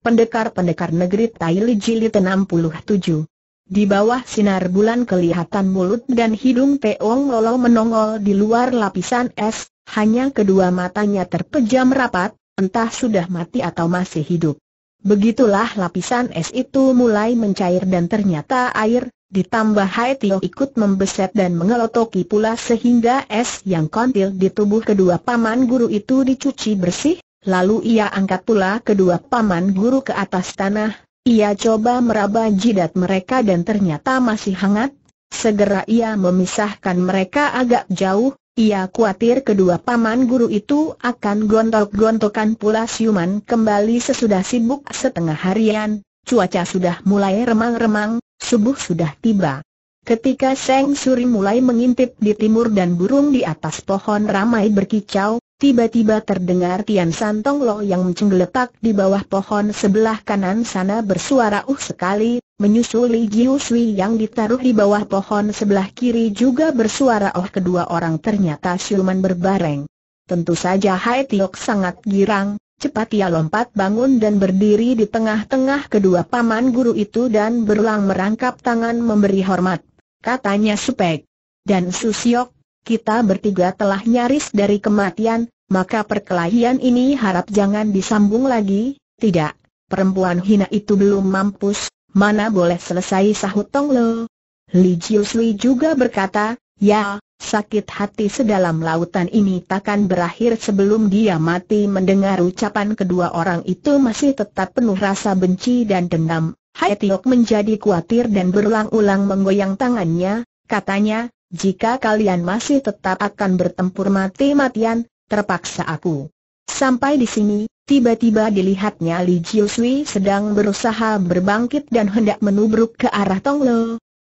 Pendekar-pendekar negeri Taili Jilid 67 Di bawah sinar bulan kelihatan mulut dan hidung Peong Lolo menongol di luar lapisan es, hanya kedua matanya terpejam rapat, entah sudah mati atau masih hidup. Begitulah lapisan es itu mulai mencair dan ternyata air, ditambah Hai Tio ikut membeset dan mengelotoki pula sehingga es yang kontil di tubuh kedua paman guru itu dicuci bersih, Lalu ia angkat pula kedua paman guru ke atas tanah, ia coba meraba jidat mereka dan ternyata masih hangat. Segera ia memisahkan mereka agak jauh, ia khawatir kedua paman guru itu akan gontok-gontokan pula siuman kembali sesudah sibuk setengah harian. Cuaca sudah mulai remang-remang, subuh sudah tiba. Ketika Seng Suri mulai mengintip di timur dan burung di atas pohon ramai berkicau, Tiba-tiba terdengar Tian Santong Lo yang mencenggeletak di bawah pohon sebelah kanan sana bersuara uh sekali, menyusul Li Jiu Sui yang ditaruh di bawah pohon sebelah kiri juga bersuara oh kedua orang ternyata siluman berbareng. Tentu saja Hai Tiok sangat girang, cepat ia lompat bangun dan berdiri di tengah-tengah kedua paman guru itu dan berulang merangkap tangan memberi hormat. Katanya Supek dan Susiok, kita bertiga telah nyaris dari kematian, maka perkelahian ini harap jangan disambung lagi, tidak. Perempuan hina itu belum mampus, mana boleh selesai sahut Tong Lo. Li Jiusli juga berkata, ya, sakit hati sedalam lautan ini takkan berakhir sebelum dia mati mendengar ucapan kedua orang itu masih tetap penuh rasa benci dan dendam. Hai Tiok menjadi khawatir dan berulang-ulang menggoyang tangannya, katanya, jika kalian masih tetap akan bertempur mati-matian, terpaksa aku. Sampai di sini, tiba-tiba dilihatnya Li Jiusui sedang berusaha berbangkit dan hendak menubruk ke arah Tong Lo.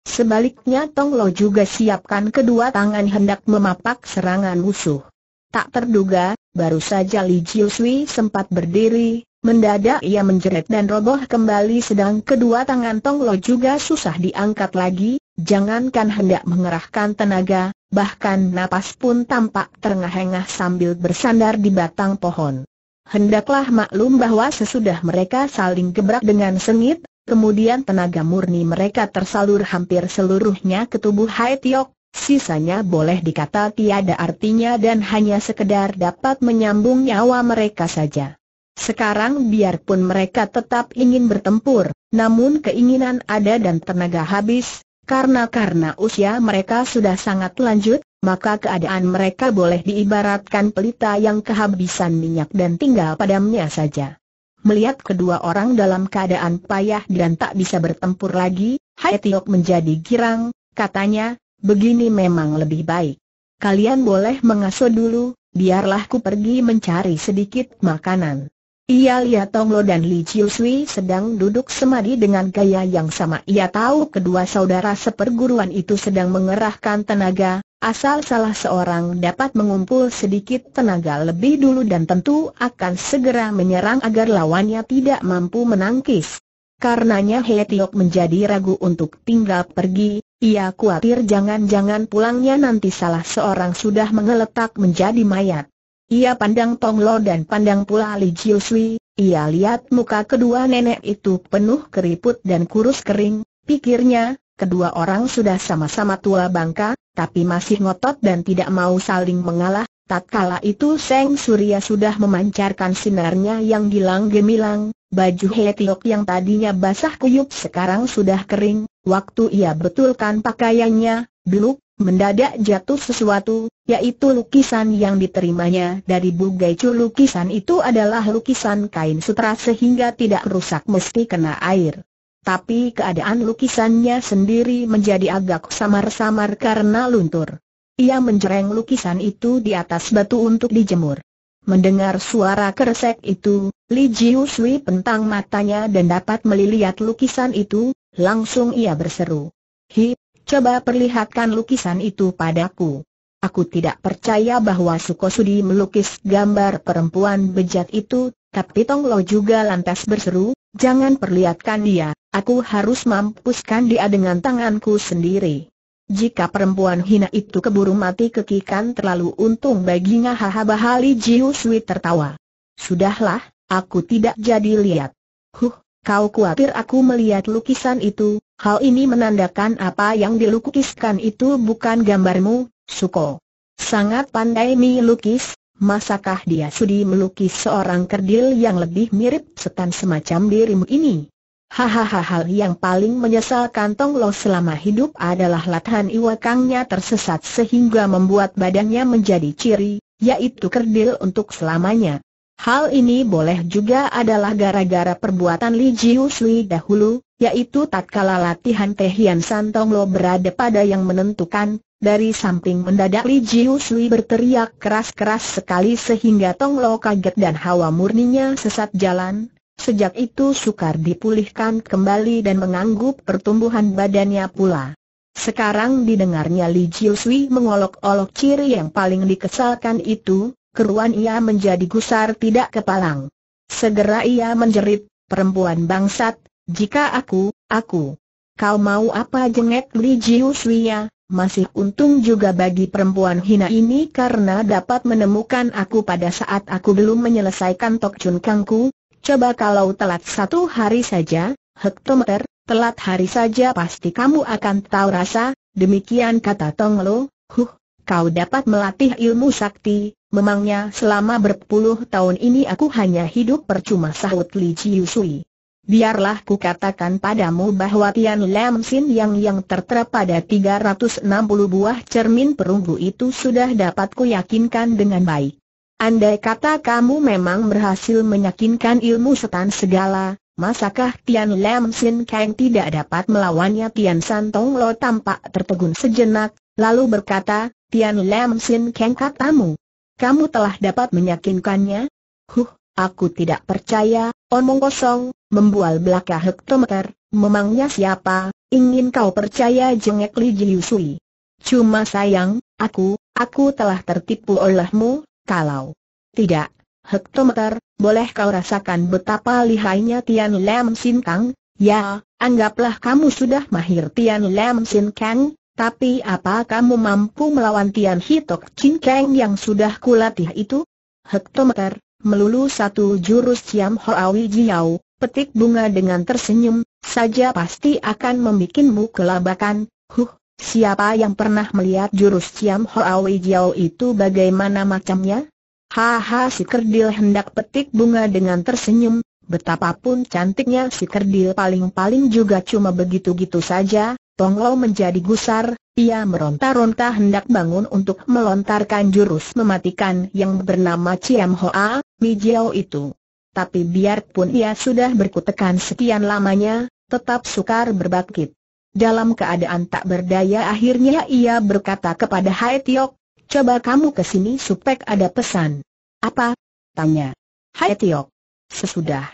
Sebaliknya Tong Lo juga siapkan kedua tangan hendak memapak serangan musuh. Tak terduga, baru saja Li Jiusui sempat berdiri, Mendadak ia menjerit dan roboh kembali sedang kedua tangan Tong Lo juga susah diangkat lagi, jangankan hendak mengerahkan tenaga, bahkan napas pun tampak terengah-engah sambil bersandar di batang pohon. Hendaklah maklum bahwa sesudah mereka saling gebrak dengan sengit, kemudian tenaga murni mereka tersalur hampir seluruhnya ke tubuh Hai Tiok, Sisanya boleh dikata tiada artinya dan hanya sekedar dapat menyambung nyawa mereka saja. Sekarang biarpun mereka tetap ingin bertempur, namun keinginan ada dan tenaga habis, karena karena usia mereka sudah sangat lanjut, maka keadaan mereka boleh diibaratkan pelita yang kehabisan minyak dan tinggal padamnya saja. Melihat kedua orang dalam keadaan payah dan tak bisa bertempur lagi, Hai Tiok menjadi girang, katanya, begini memang lebih baik. Kalian boleh mengasuh dulu, biarlah ku pergi mencari sedikit makanan. Ia lihat Tonglo dan Li Chiu Sui sedang duduk semadi dengan gaya yang sama. Ia tahu kedua saudara seperguruan itu sedang mengerahkan tenaga, asal salah seorang dapat mengumpul sedikit tenaga lebih dulu dan tentu akan segera menyerang agar lawannya tidak mampu menangkis. Karenanya He Tiok menjadi ragu untuk tinggal pergi, ia khawatir jangan-jangan pulangnya nanti salah seorang sudah mengeletak menjadi mayat. Ia pandang Tong Lo dan pandang pula Li Jiu Sui, ia lihat muka kedua nenek itu penuh keriput dan kurus kering, pikirnya, kedua orang sudah sama-sama tua bangka, tapi masih ngotot dan tidak mau saling mengalah, tak kala itu Seng Surya sudah memancarkan sinarnya yang gilang gemilang, baju Hetiok yang tadinya basah kuyup sekarang sudah kering, waktu ia betulkan pakaiannya, dulu Mendadak jatuh sesuatu, yaitu lukisan yang diterimanya dari Gaicu. lukisan itu adalah lukisan kain sutra sehingga tidak rusak meski kena air. Tapi keadaan lukisannya sendiri menjadi agak samar-samar karena luntur. Ia menjereng lukisan itu di atas batu untuk dijemur. Mendengar suara keresek itu, Li Jiu Sui pentang matanya dan dapat melihat lukisan itu, langsung ia berseru. Hi, Coba perlihatkan lukisan itu padaku. Aku tidak percaya bahwa Sukosudi melukis gambar perempuan bejat itu, tapi Tong Lo juga lantas berseru, jangan perlihatkan dia, aku harus mampuskan dia dengan tanganku sendiri. Jika perempuan hina itu keburu mati kekikan terlalu untung baginya haha bahali Jiu Sui tertawa. Sudahlah, aku tidak jadi lihat. Huh, kau khawatir aku melihat lukisan itu, Hal ini menandakan apa yang dilukiskan itu bukan gambarmu, Suko. Sangat pandai melukis, masakah dia sudi melukis seorang kerdil yang lebih mirip setan semacam dirimu ini? Hahaha hal yang paling menyesal kantong Lo selama hidup adalah latihan iwakangnya tersesat sehingga membuat badannya menjadi ciri, yaitu kerdil untuk selamanya. Hal ini boleh juga adalah gara-gara perbuatan Li Jiu Sui dahulu, yaitu tatkala latihan Teh Hian Santong Lo berada pada yang menentukan, dari samping mendadak Li Jiu Sui berteriak keras-keras sekali sehingga Tong Lo kaget dan hawa murninya sesat jalan. Sejak itu sukar dipulihkan kembali dan menganggup pertumbuhan badannya pula. Sekarang didengarnya Li Jiu Sui mengolok-olok ciri yang paling dikesalkan itu, keruan ia menjadi gusar tidak kepalang. Segera ia menjerit, perempuan bangsat, jika aku, aku. Kau mau apa jengek Li Jiuswia, masih untung juga bagi perempuan hina ini karena dapat menemukan aku pada saat aku belum menyelesaikan Tok Chun Kangku. Coba kalau telat satu hari saja, hektometer, telat hari saja pasti kamu akan tahu rasa, demikian kata Tong Lo, huh, kau dapat melatih ilmu sakti, memangnya selama berpuluh tahun ini aku hanya hidup percuma sahut Li Jiusui. Biarlah ku katakan padamu bahwa Tian Lam Sin yang yang tertera pada 360 buah cermin perunggu itu sudah dapat ku yakinkan dengan baik. Andai kata kamu memang berhasil meyakinkan ilmu setan segala, masakah Tian Lam Sin Kang tidak dapat melawannya Tian Santong Lo tampak tertegun sejenak, lalu berkata, Tian Lam Sin Kang katamu. Kamu telah dapat meyakinkannya? Huh, aku tidak percaya, omong kosong, membual belaka hektometer, memangnya siapa, ingin kau percaya jengek Li Jiusui. Cuma sayang, aku, aku telah tertipu olehmu, kalau tidak, hektometer, boleh kau rasakan betapa lihainya Tian Lam Sin Kang, ya, anggaplah kamu sudah mahir Tian Lam Sin Kang, tapi apa kamu mampu melawan Tian Hitok Chin Kang yang sudah kulatih itu? Hektometer, melulu satu jurus Siam Hoa Jiao, petik bunga dengan tersenyum, saja pasti akan membuatmu kelabakan, huh, siapa yang pernah melihat jurus Ciam Hoawi Jiao itu bagaimana macamnya? Haha si kerdil hendak petik bunga dengan tersenyum, betapapun cantiknya si kerdil paling-paling juga cuma begitu-gitu saja, Tonglo menjadi gusar, ia meronta-ronta hendak bangun untuk melontarkan jurus mematikan yang bernama Ciam Hoa, Mi Jiao itu tapi biarpun ia sudah berkutekan sekian lamanya, tetap sukar berbakit. Dalam keadaan tak berdaya akhirnya ia berkata kepada Hai Tiok, coba kamu kesini sini supaya ada pesan. Apa? Tanya. Hai Tiok. Sesudah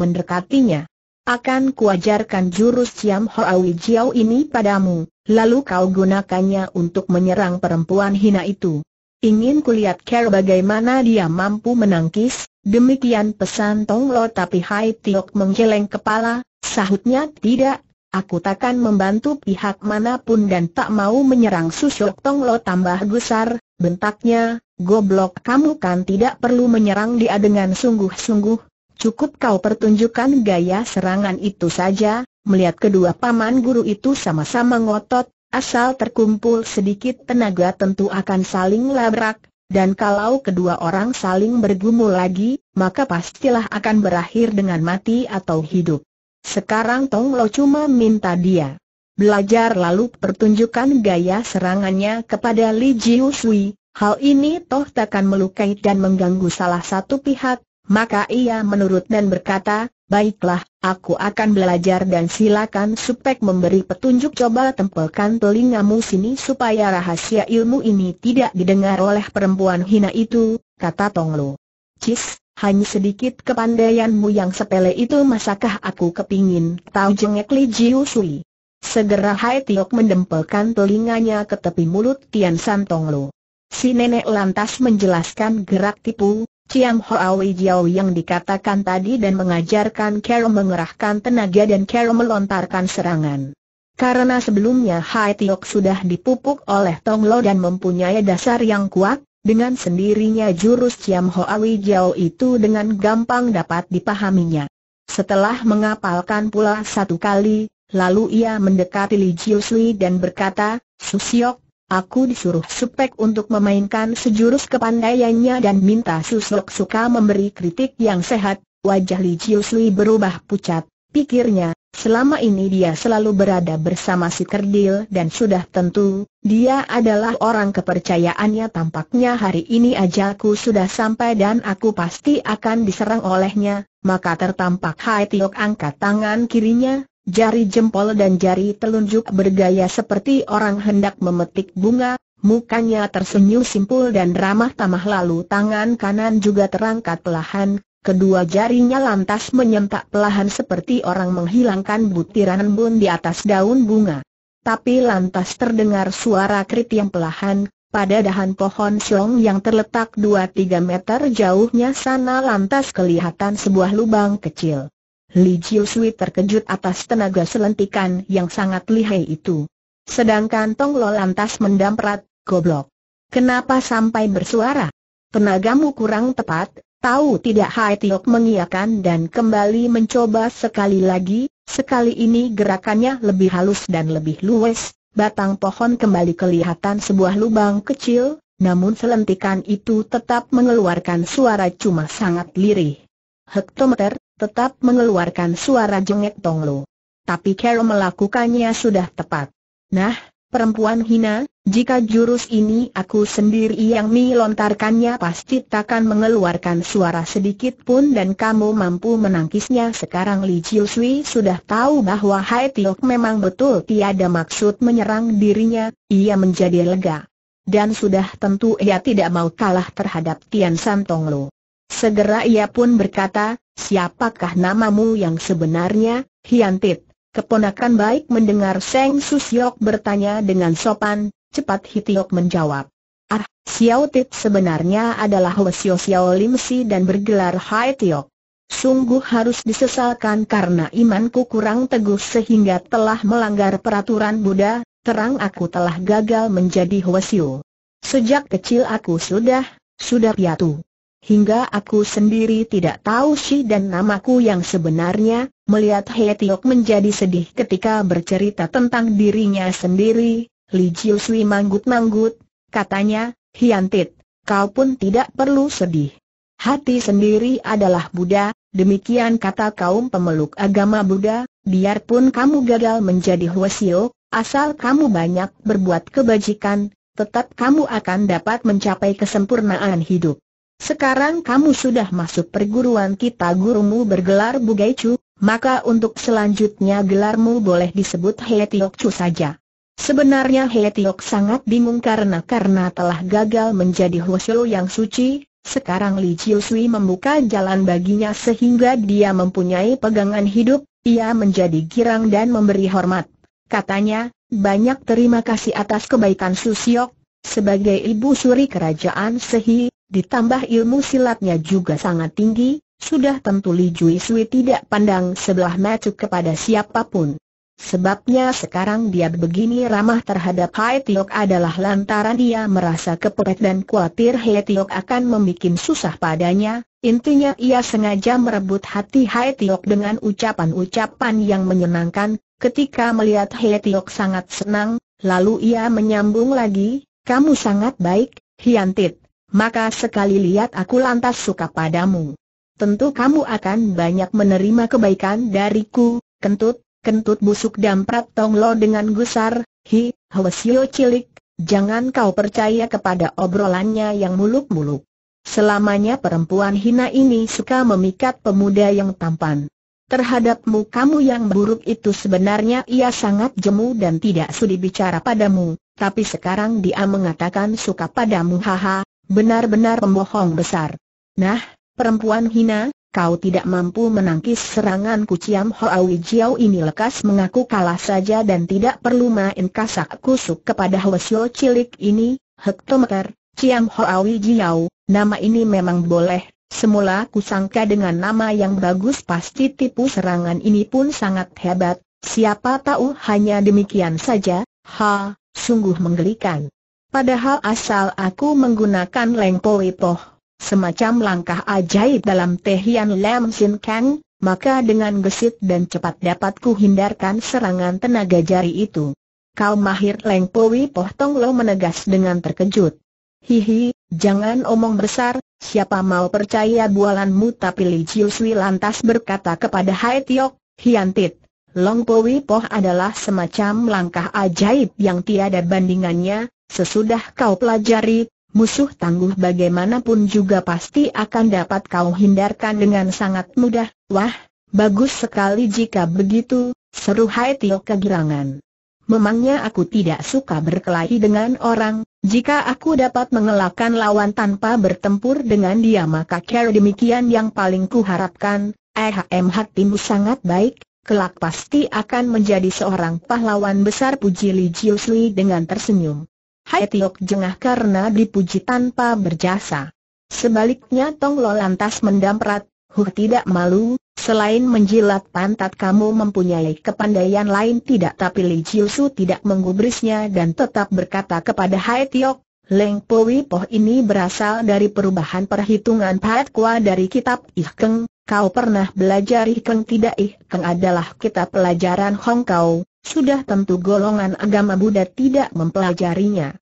mendekatinya. Akan kuajarkan jurus Ciam Hoawi Jiao ini padamu, lalu kau gunakannya untuk menyerang perempuan hina itu. Ingin kulihat Carol bagaimana dia mampu menangkis, demikian pesan Tong Lo tapi Hai Tiok menggeleng kepala, sahutnya tidak, aku takkan membantu pihak manapun dan tak mau menyerang susuk Tong Lo tambah gusar, bentaknya, goblok kamu kan tidak perlu menyerang dia dengan sungguh-sungguh, Cukup kau pertunjukkan gaya serangan itu saja, melihat kedua paman guru itu sama-sama ngotot, Asal terkumpul sedikit tenaga tentu akan saling labrak, dan kalau kedua orang saling bergumul lagi, maka pastilah akan berakhir dengan mati atau hidup. Sekarang Tong Lo cuma minta dia belajar lalu pertunjukkan gaya serangannya kepada Li Jiu Sui, hal ini toh takkan melukai dan mengganggu salah satu pihak, maka ia menurut dan berkata, Baiklah, aku akan belajar dan silakan Supek memberi petunjuk coba tempelkan telingamu sini supaya rahasia ilmu ini tidak didengar oleh perempuan hina itu, kata Tonglu. Cis, hanya sedikit kepandaianmu yang sepele itu masakah aku kepingin tahu jengek Li Jiu Sui. Segera Hai Tiok mendempelkan telinganya ke tepi mulut Tian San Tonglu. Si nenek lantas menjelaskan gerak tipu, Ciam Hoawi Jiao yang dikatakan tadi dan mengajarkan Carol mengerahkan tenaga dan Carol melontarkan serangan. Karena sebelumnya Hai Tiok sudah dipupuk oleh Tong Lo dan mempunyai dasar yang kuat, dengan sendirinya jurus Ciam Hoawi Jiao itu dengan gampang dapat dipahaminya. Setelah mengapalkan pula satu kali, lalu ia mendekati Li Jiusli dan berkata, Susiok, Aku disuruh Supek untuk memainkan sejurus kepandaiannya dan minta Susok suka memberi kritik yang sehat, wajah Li Jiusli berubah pucat, pikirnya, selama ini dia selalu berada bersama si kerdil dan sudah tentu, dia adalah orang kepercayaannya tampaknya hari ini ajalku sudah sampai dan aku pasti akan diserang olehnya, maka tertampak Hai Tiok angkat tangan kirinya, Jari jempol dan jari telunjuk bergaya seperti orang hendak memetik bunga, mukanya tersenyum simpul dan ramah tamah lalu tangan kanan juga terangkat pelahan, kedua jarinya lantas menyentak pelahan seperti orang menghilangkan butiran embun di atas daun bunga. Tapi lantas terdengar suara krit yang pelahan, pada dahan pohon siong yang terletak 2-3 meter jauhnya sana lantas kelihatan sebuah lubang kecil. Li Jiu Sui terkejut atas tenaga selentikan yang sangat lihai itu. Sedangkan Tong Lo lantas mendamprat, goblok. Kenapa sampai bersuara? Tenagamu kurang tepat, tahu tidak Hai Tiok mengiakan dan kembali mencoba sekali lagi, sekali ini gerakannya lebih halus dan lebih luwes, batang pohon kembali kelihatan sebuah lubang kecil, namun selentikan itu tetap mengeluarkan suara cuma sangat lirih. Hektometer, tetap mengeluarkan suara jengek Tonglo. Tapi Carol melakukannya sudah tepat. Nah, perempuan hina, jika jurus ini aku sendiri yang melontarkannya pasti takkan mengeluarkan suara sedikit pun dan kamu mampu menangkisnya sekarang Li Chiu Sui sudah tahu bahwa Hai Tiok memang betul tiada maksud menyerang dirinya, ia menjadi lega. Dan sudah tentu ia tidak mau kalah terhadap Tian San Tonglo. Segera ia pun berkata, Siapakah namamu yang sebenarnya, Hiantit? Keponakan baik mendengar Seng Susyok bertanya dengan sopan, cepat Hitiok menjawab. Ah, Xiao Tit sebenarnya adalah Wesio Xiao Lim Si dan bergelar Hai Tiok. Sungguh harus disesalkan karena imanku kurang teguh sehingga telah melanggar peraturan Buddha, terang aku telah gagal menjadi Wesio. Sejak kecil aku sudah, sudah piatu. Hingga aku sendiri tidak tahu si dan namaku yang sebenarnya, melihat He menjadi sedih ketika bercerita tentang dirinya sendiri, Li Jiu manggut-manggut, katanya, Hiantit, kau pun tidak perlu sedih. Hati sendiri adalah Buddha, demikian kata kaum pemeluk agama Buddha, biarpun kamu gagal menjadi Huasio, asal kamu banyak berbuat kebajikan, tetap kamu akan dapat mencapai kesempurnaan hidup. Sekarang kamu sudah masuk perguruan kita gurumu bergelar Bugai Chu, maka untuk selanjutnya gelarmu boleh disebut He Tiok Chu saja. Sebenarnya He Tiok sangat bingung karena karena telah gagal menjadi Hwasyo yang suci, sekarang Li Chiu Sui membuka jalan baginya sehingga dia mempunyai pegangan hidup, ia menjadi girang dan memberi hormat. Katanya, banyak terima kasih atas kebaikan Susiok, sebagai ibu suri kerajaan Sehi, Ditambah ilmu silatnya juga sangat tinggi, sudah tentu Li Jui Sui tidak pandang sebelah mata kepada siapapun. Sebabnya sekarang dia begini ramah terhadap Hai Tiok adalah lantaran dia merasa kepepet dan khawatir Hai Tiok akan membuat susah padanya, intinya ia sengaja merebut hati Hai Tiok dengan ucapan-ucapan yang menyenangkan, ketika melihat Hai Tiok sangat senang, lalu ia menyambung lagi, kamu sangat baik, Hiantit, maka sekali lihat aku lantas suka padamu. Tentu kamu akan banyak menerima kebaikan dariku, kentut, kentut busuk dan pratong lo dengan gusar, hi, hwesio cilik, jangan kau percaya kepada obrolannya yang muluk-muluk. Selamanya perempuan hina ini suka memikat pemuda yang tampan. Terhadapmu kamu yang buruk itu sebenarnya ia sangat jemu dan tidak sudi bicara padamu, tapi sekarang dia mengatakan suka padamu haha, Benar-benar pembohong besar. Nah, perempuan hina, kau tidak mampu menangkis seranganku Ciam Hoawi Jiao ini lekas mengaku kalah saja dan tidak perlu main kasak kusuk kepada Hwasyo cilik ini, hektometer, Ciam Hoawi Jiao, nama ini memang boleh, semula kusangka dengan nama yang bagus pasti tipu serangan ini pun sangat hebat, siapa tahu hanya demikian saja, ha, sungguh menggelikan. Padahal asal aku menggunakan Po ipoh, semacam langkah ajaib dalam tehian Lam Sin Kang, maka dengan gesit dan cepat dapat kuhindarkan serangan tenaga jari itu. Kau mahir lengpo ipoh Lo menegas dengan terkejut. Hihi, jangan omong besar, siapa mau percaya bualanmu tapi Li Jiuswi lantas berkata kepada Hai Tiok, Tit. Long Powi Poh adalah semacam langkah ajaib yang tiada bandingannya, sesudah kau pelajari, musuh tangguh bagaimanapun juga pasti akan dapat kau hindarkan dengan sangat mudah. Wah, bagus sekali jika begitu, seru Hai Tio kegirangan. Memangnya aku tidak suka berkelahi dengan orang, jika aku dapat mengelakkan lawan tanpa bertempur dengan dia maka cara demikian yang paling kuharapkan, Eh, eh, eh timu sangat baik, kelak pasti akan menjadi seorang pahlawan besar puji Li Jiusli dengan tersenyum. Hai Tiok jengah karena dipuji tanpa berjasa. Sebaliknya Tong Lo lantas mendamprat, huh tidak malu, selain menjilat pantat kamu mempunyai kepandaian lain tidak tapi Li Jiusu tidak menggubrisnya dan tetap berkata kepada Hai Tiok, Leng Powi Poh ini berasal dari perubahan perhitungan Pat Kwa dari kitab Keng, Kau pernah belajar Ikeng tidak Ikeng adalah kita pelajaran Hong Kau, sudah tentu golongan agama Buddha tidak mempelajarinya.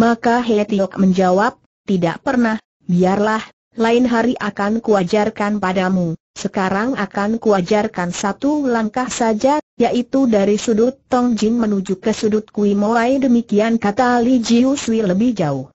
Maka He Tiok menjawab, tidak pernah, biarlah, lain hari akan kuajarkan padamu. Sekarang akan kuajarkan satu langkah saja, yaitu dari sudut Tong Jin menuju ke sudut Kui Moai demikian kata Li Jiu Sui lebih jauh.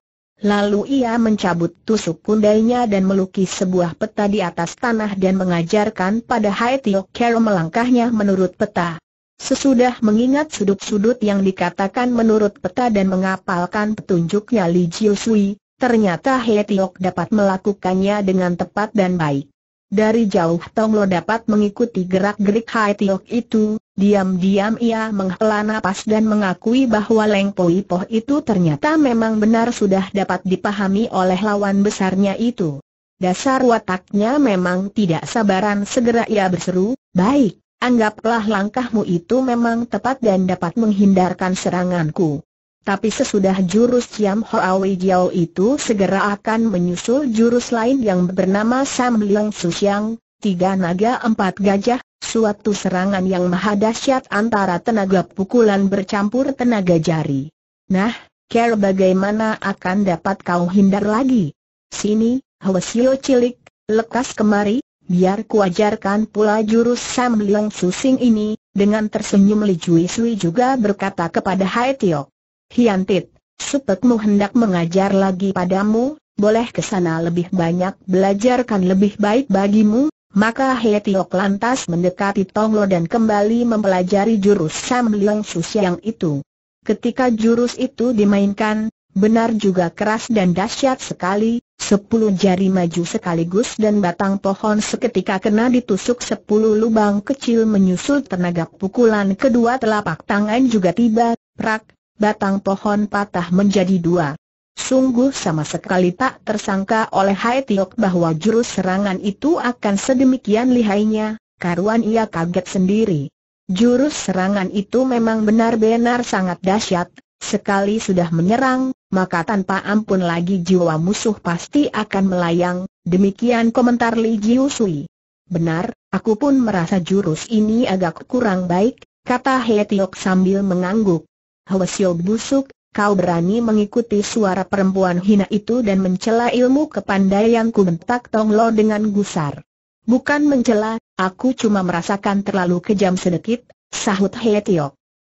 Lalu ia mencabut tusuk kundainya dan melukis sebuah peta di atas tanah dan mengajarkan pada Hai Tio Kero melangkahnya menurut peta. Sesudah mengingat sudut-sudut yang dikatakan menurut peta dan mengapalkan petunjuknya Li Jiu Sui, ternyata Hetiok dapat melakukannya dengan tepat dan baik. Dari jauh Tonglo Lo dapat mengikuti gerak-gerik Hai Tiok itu, diam-diam ia menghela napas dan mengakui bahwa Leng Poi Poh itu ternyata memang benar sudah dapat dipahami oleh lawan besarnya itu. Dasar wataknya memang tidak sabaran segera ia berseru, baik, anggaplah langkahmu itu memang tepat dan dapat menghindarkan seranganku. Tapi sesudah jurus Ciam Hoa Wei Jiao itu segera akan menyusul jurus lain yang bernama Sam Liang Susiang, tiga naga empat gajah, suatu serangan yang maha dahsyat antara tenaga pukulan bercampur tenaga jari. Nah, Ker bagaimana akan dapat kau hindar lagi? Sini, Hwasyo cilik, lekas kemari, biar kuajarkan pula jurus Sam Liang Susing ini, dengan tersenyum Li Jui Sui juga berkata kepada Hai Tiok. Hiantit, setekmu hendak mengajar lagi padamu, boleh ke sana lebih banyak belajarkan lebih baik bagimu, maka He Tiok lantas mendekati Tonglo dan kembali mempelajari jurus Sam Leong Susiang itu. Ketika jurus itu dimainkan, benar juga keras dan dahsyat sekali, sepuluh jari maju sekaligus dan batang pohon seketika kena ditusuk sepuluh lubang kecil menyusul tenaga pukulan kedua telapak tangan juga tiba, prak, batang pohon patah menjadi dua. Sungguh sama sekali tak tersangka oleh Hai Tiok bahwa jurus serangan itu akan sedemikian lihainya, karuan ia kaget sendiri. Jurus serangan itu memang benar-benar sangat dahsyat, sekali sudah menyerang, maka tanpa ampun lagi jiwa musuh pasti akan melayang, demikian komentar Li Jiu Sui. Benar, aku pun merasa jurus ini agak kurang baik, kata He Tiok sambil mengangguk. Hwasyo busuk, kau berani mengikuti suara perempuan hina itu dan mencela ilmu kepandaianku bentak Tong Lo dengan gusar. Bukan mencela, aku cuma merasakan terlalu kejam sedikit, sahut He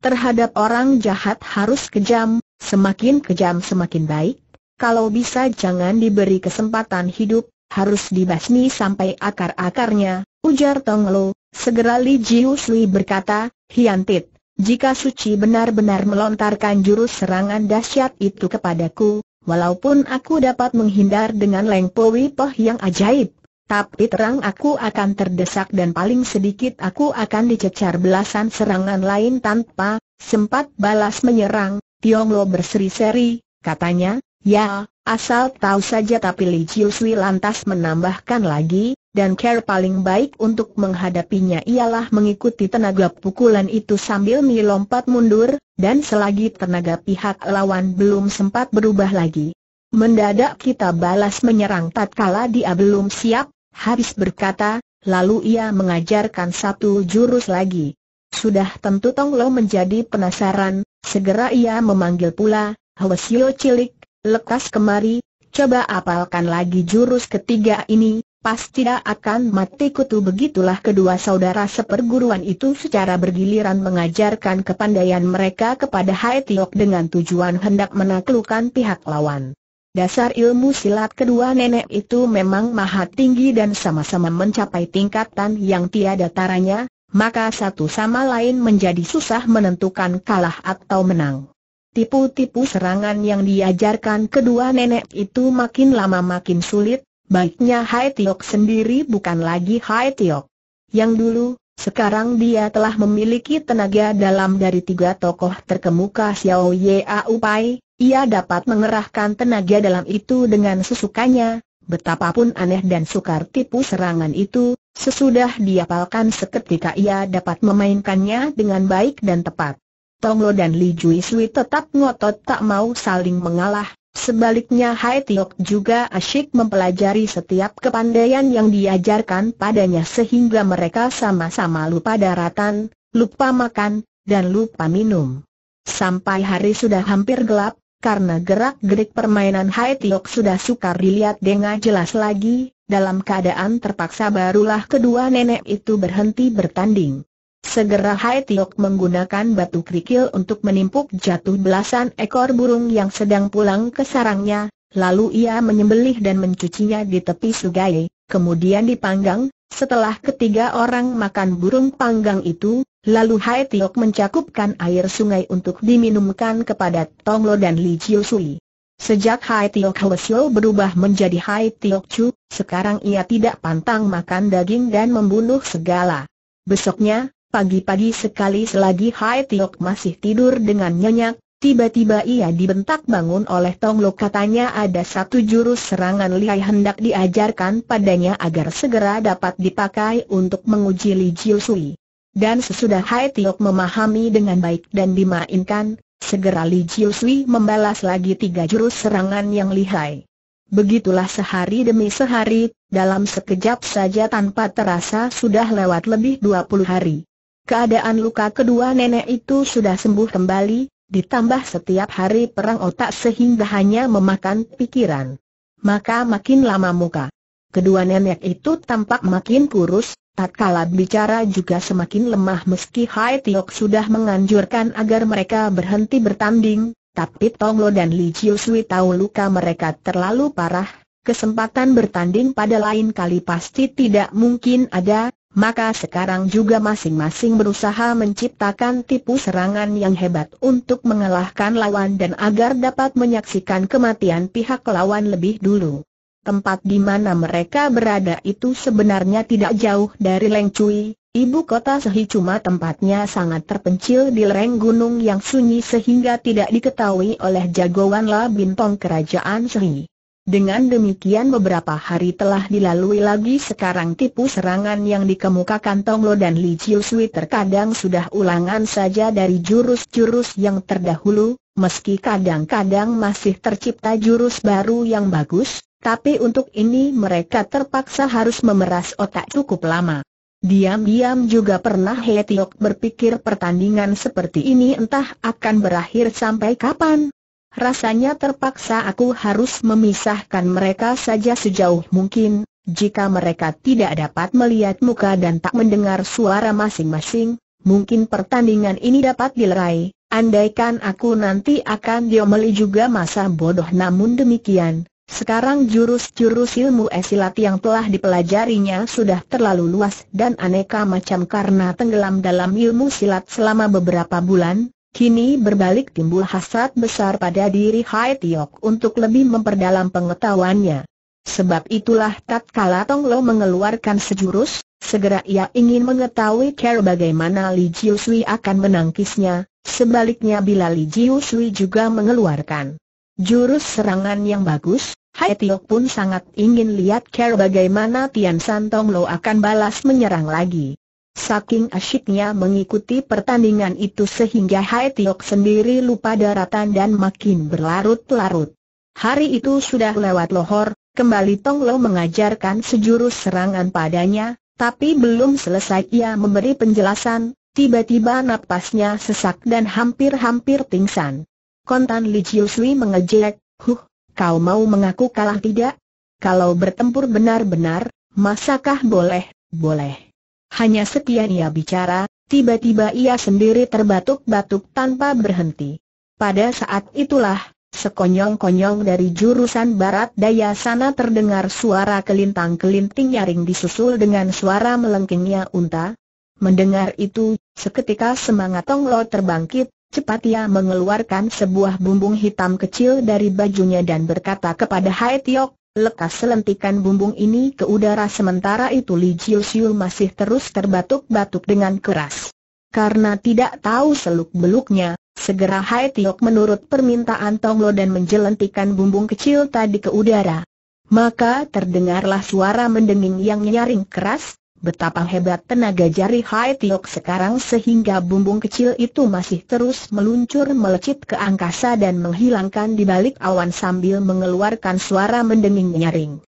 Terhadap orang jahat harus kejam, semakin kejam semakin baik, kalau bisa jangan diberi kesempatan hidup, harus dibasmi sampai akar-akarnya, ujar Tong Lo, segera Li Jiu Sui berkata, Hiantit, jika suci benar-benar melontarkan jurus serangan dahsyat itu kepadaku, walaupun aku dapat menghindar dengan lengpowi poh yang ajaib, tapi terang aku akan terdesak dan paling sedikit aku akan dicecar belasan serangan lain tanpa sempat balas menyerang. Tiong Lo berseri-seri, katanya, ya, asal tahu saja tapi Li Chiu Sui lantas menambahkan lagi, dan care paling baik untuk menghadapinya ialah mengikuti tenaga pukulan itu sambil melompat mundur, dan selagi tenaga pihak lawan belum sempat berubah lagi. Mendadak kita balas menyerang tatkala dia belum siap, habis berkata, lalu ia mengajarkan satu jurus lagi. Sudah tentu Tong Lo menjadi penasaran, segera ia memanggil pula, Hwasyo cilik, lekas kemari, coba apalkan lagi jurus ketiga ini, pas tidak akan mati kutu begitulah kedua saudara seperguruan itu secara bergiliran mengajarkan kepandaian mereka kepada Hai Tiok dengan tujuan hendak menaklukkan pihak lawan. Dasar ilmu silat kedua nenek itu memang maha tinggi dan sama-sama mencapai tingkatan yang tiada taranya, maka satu sama lain menjadi susah menentukan kalah atau menang. Tipu-tipu serangan yang diajarkan kedua nenek itu makin lama makin sulit, Baiknya Hai Tiok sendiri bukan lagi Hai Tiok. Yang dulu, sekarang dia telah memiliki tenaga dalam dari tiga tokoh terkemuka Xiao Ye Au Pai, ia dapat mengerahkan tenaga dalam itu dengan sesukanya, betapapun aneh dan sukar tipu serangan itu, sesudah diapalkan seketika ia dapat memainkannya dengan baik dan tepat. Tonglo dan Li Jui Sui tetap ngotot tak mau saling mengalah, Sebaliknya Hai Tiok juga asyik mempelajari setiap kepandaian yang diajarkan padanya sehingga mereka sama-sama lupa daratan, lupa makan, dan lupa minum. Sampai hari sudah hampir gelap, karena gerak-gerik permainan Hai Tiok sudah sukar dilihat dengan jelas lagi, dalam keadaan terpaksa barulah kedua nenek itu berhenti bertanding. Segera Hai Tiok menggunakan batu kerikil untuk menimpuk jatuh belasan ekor burung yang sedang pulang ke sarangnya, lalu ia menyembelih dan mencucinya di tepi sungai, kemudian dipanggang, setelah ketiga orang makan burung panggang itu, lalu Hai Tiok mencakupkan air sungai untuk diminumkan kepada Tonglo dan Li Chiu Sui. Sejak Hai Tiok Hwasyo berubah menjadi Hai Tiok Chu, sekarang ia tidak pantang makan daging dan membunuh segala. Besoknya, Pagi-pagi sekali selagi Hai Tiok masih tidur dengan nyenyak, tiba-tiba ia dibentak bangun oleh Tong Lo katanya ada satu jurus serangan lihai hendak diajarkan padanya agar segera dapat dipakai untuk menguji Li Jiu Sui. Dan sesudah Hai Tiok memahami dengan baik dan dimainkan, segera Li Jiu Sui membalas lagi tiga jurus serangan yang lihai. Begitulah sehari demi sehari, dalam sekejap saja tanpa terasa sudah lewat lebih dua puluh hari. Keadaan luka kedua nenek itu sudah sembuh kembali, ditambah setiap hari perang otak sehingga hanya memakan pikiran. Maka makin lama muka. Kedua nenek itu tampak makin kurus, tak kalah bicara juga semakin lemah meski Hai Tiok sudah menganjurkan agar mereka berhenti bertanding, tapi Tonglo dan Li Chiu tahu luka mereka terlalu parah, kesempatan bertanding pada lain kali pasti tidak mungkin ada, maka sekarang juga masing-masing berusaha menciptakan tipu serangan yang hebat untuk mengalahkan lawan dan agar dapat menyaksikan kematian pihak lawan lebih dulu. Tempat di mana mereka berada itu sebenarnya tidak jauh dari Lengcui, ibu kota Sehi cuma tempatnya sangat terpencil di lereng gunung yang sunyi sehingga tidak diketahui oleh jagoan La Bintong Kerajaan Sehi. Dengan demikian beberapa hari telah dilalui lagi sekarang tipu serangan yang dikemukakan Tonglo dan Li Chiu Sui terkadang sudah ulangan saja dari jurus-jurus yang terdahulu, meski kadang-kadang masih tercipta jurus baru yang bagus, tapi untuk ini mereka terpaksa harus memeras otak cukup lama. Diam-diam juga pernah Hetiok berpikir pertandingan seperti ini entah akan berakhir sampai kapan, Rasanya terpaksa aku harus memisahkan mereka saja sejauh mungkin, jika mereka tidak dapat melihat muka dan tak mendengar suara masing-masing, mungkin pertandingan ini dapat dilerai, andaikan aku nanti akan diomeli juga masa bodoh namun demikian, sekarang jurus-jurus ilmu esilat yang telah dipelajarinya sudah terlalu luas dan aneka macam karena tenggelam dalam ilmu silat selama beberapa bulan, Kini berbalik timbul hasrat besar pada diri Hai Tiok untuk lebih memperdalam pengetahuannya. Sebab itulah tatkala Tong Lo mengeluarkan sejurus, segera ia ingin mengetahui cara bagaimana Li Jiu Sui akan menangkisnya, sebaliknya bila Li Jiu Sui juga mengeluarkan jurus serangan yang bagus, Hai Tiok pun sangat ingin lihat cara bagaimana Tian San Tong Lo akan balas menyerang lagi. Saking asyiknya mengikuti pertandingan itu sehingga Hai Tiok sendiri lupa daratan dan makin berlarut-larut. Hari itu sudah lewat lohor, kembali Tong Lo mengajarkan sejurus serangan padanya, tapi belum selesai ia memberi penjelasan, tiba-tiba napasnya sesak dan hampir-hampir pingsan. Kontan Li Chiu Sui mengejek, huh, kau mau mengaku kalah tidak? Kalau bertempur benar-benar, masakah boleh, boleh. Hanya sekian ia bicara, tiba-tiba ia sendiri terbatuk-batuk tanpa berhenti. Pada saat itulah, sekonyong-konyong dari jurusan barat daya sana terdengar suara kelintang-kelinting nyaring disusul dengan suara melengkingnya unta. Mendengar itu, seketika semangat Tong Lo terbangkit, Cepat ia mengeluarkan sebuah bumbung hitam kecil dari bajunya dan berkata kepada Hai Tiok, Lekas selentikan bumbung ini ke udara sementara itu Li Jiu masih terus terbatuk-batuk dengan keras. Karena tidak tahu seluk-beluknya, segera Hai Tiok menurut permintaan Tong Lo dan menjelentikan bumbung kecil tadi ke udara. Maka terdengarlah suara mendenging yang nyaring keras, Betapa hebat tenaga jari Hai Tiok sekarang sehingga bumbung kecil itu masih terus meluncur melecit ke angkasa dan menghilangkan di balik awan sambil mengeluarkan suara mendenging nyaring.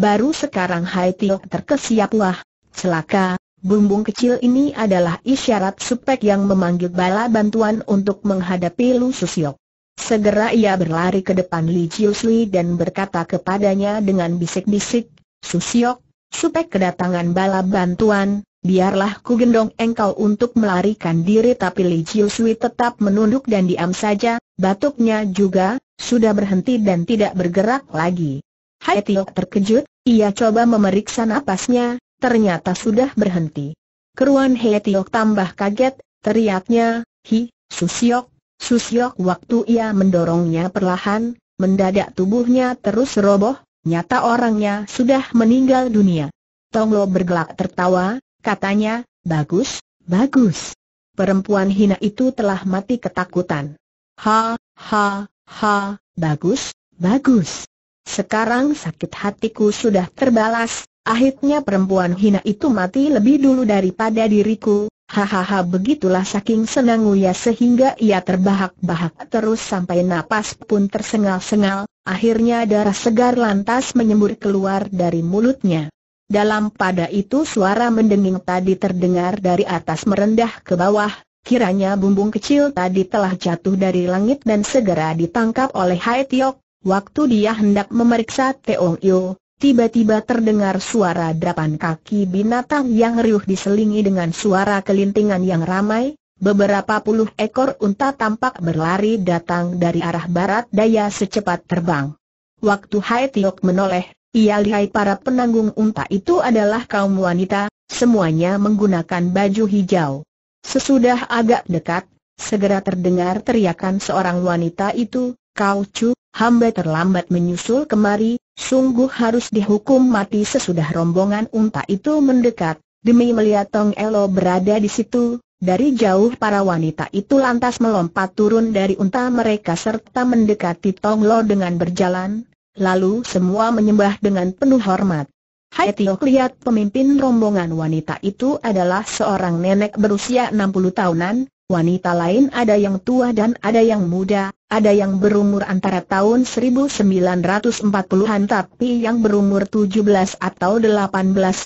Baru sekarang Hai Tiok terkesiap wah, celaka, bumbung kecil ini adalah isyarat supek yang memanggil bala bantuan untuk menghadapi Lu Susiok. Segera ia berlari ke depan Li Chiu Sui dan berkata kepadanya dengan bisik-bisik, Susiok, supaya kedatangan bala bantuan, biarlah ku gendong engkau untuk melarikan diri tapi Li Chiu Sui tetap menunduk dan diam saja, batuknya juga, sudah berhenti dan tidak bergerak lagi. Hai Tio terkejut, ia coba memeriksa napasnya, ternyata sudah berhenti. Keruan Hei Tio tambah kaget, teriaknya, Hi, Susiok, Susiok waktu ia mendorongnya perlahan, mendadak tubuhnya terus roboh, nyata orangnya sudah meninggal dunia. Tonglo bergelak tertawa, katanya, bagus, bagus. Perempuan hina itu telah mati ketakutan. Ha, ha, ha, bagus, bagus. Sekarang sakit hatiku sudah terbalas, akhirnya perempuan hina itu mati lebih dulu daripada diriku. Hahaha begitulah saking senangnya sehingga ia terbahak-bahak terus sampai napas pun tersengal-sengal, Akhirnya darah segar lantas menyembur keluar dari mulutnya. Dalam pada itu suara mendenging tadi terdengar dari atas merendah ke bawah, kiranya bumbung kecil tadi telah jatuh dari langit dan segera ditangkap oleh Hai Tiok. Waktu dia hendak memeriksa Teong Yo, tiba-tiba terdengar suara derapan kaki binatang yang riuh diselingi dengan suara kelintingan yang ramai, beberapa puluh ekor unta tampak berlari datang dari arah barat daya secepat terbang. Waktu Hai Tiok menoleh, ia lihat para penanggung unta itu adalah kaum wanita, semuanya menggunakan baju hijau. Sesudah agak dekat, segera terdengar teriakan seorang wanita itu, Kau Chu, hamba terlambat menyusul kemari, sungguh harus dihukum mati sesudah rombongan unta itu mendekat. Demi melihat Tong Elo berada di situ, dari jauh para wanita itu lantas melompat turun dari unta mereka serta mendekati Tong Lo dengan berjalan, lalu semua menyembah dengan penuh hormat. Hai Tio lihat pemimpin rombongan wanita itu adalah seorang nenek berusia 60 tahunan, wanita lain ada yang tua dan ada yang muda, ada yang berumur antara tahun 1940-an tapi yang berumur 17 atau 18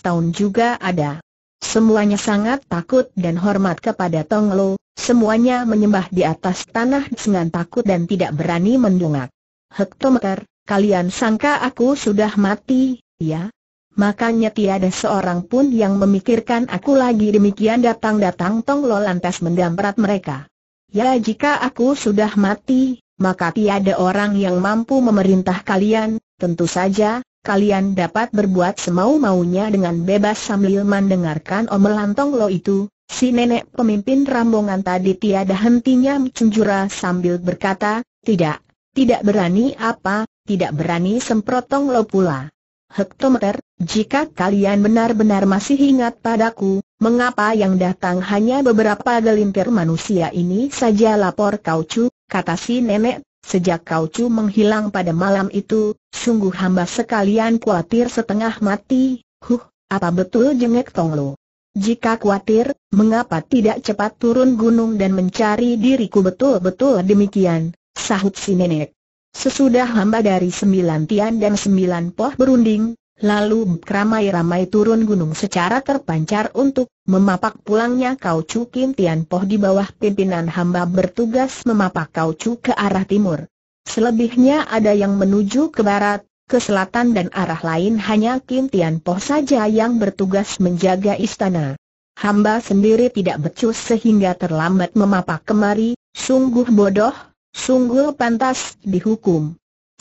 tahun juga ada. Semuanya sangat takut dan hormat kepada Tong Lo, semuanya menyembah di atas tanah dengan takut dan tidak berani mendungak. Hektometer, kalian sangka aku sudah mati, ya? Makanya tiada seorang pun yang memikirkan aku lagi demikian datang-datang Tong Lo lantas mendamprat mereka. Ya jika aku sudah mati, maka tiada orang yang mampu memerintah kalian, tentu saja, kalian dapat berbuat semau-maunya dengan bebas sambil mendengarkan omelan Tonglo itu, si nenek pemimpin rombongan tadi tiada hentinya mencurah sambil berkata, tidak, tidak berani apa, tidak berani semprot Tonglo pula. Hektometer, jika kalian benar-benar masih ingat padaku, mengapa yang datang hanya beberapa gelintir manusia ini saja lapor kau cu, kata si nenek Sejak kau cu menghilang pada malam itu, sungguh hamba sekalian khawatir setengah mati, huh, apa betul jengek lo? Jika khawatir, mengapa tidak cepat turun gunung dan mencari diriku betul-betul demikian, sahut si nenek. Sesudah hamba dari sembilan tian dan sembilan poh berunding, Lalu ramai-ramai turun gunung secara terpancar untuk memapak pulangnya Kau Chu Kim Tian Poh di bawah pimpinan hamba bertugas memapak Kau Chu ke arah timur. Selebihnya ada yang menuju ke barat, ke selatan dan arah lain hanya Kim Tian Poh saja yang bertugas menjaga istana. Hamba sendiri tidak becus sehingga terlambat memapak kemari, sungguh bodoh, sungguh pantas dihukum.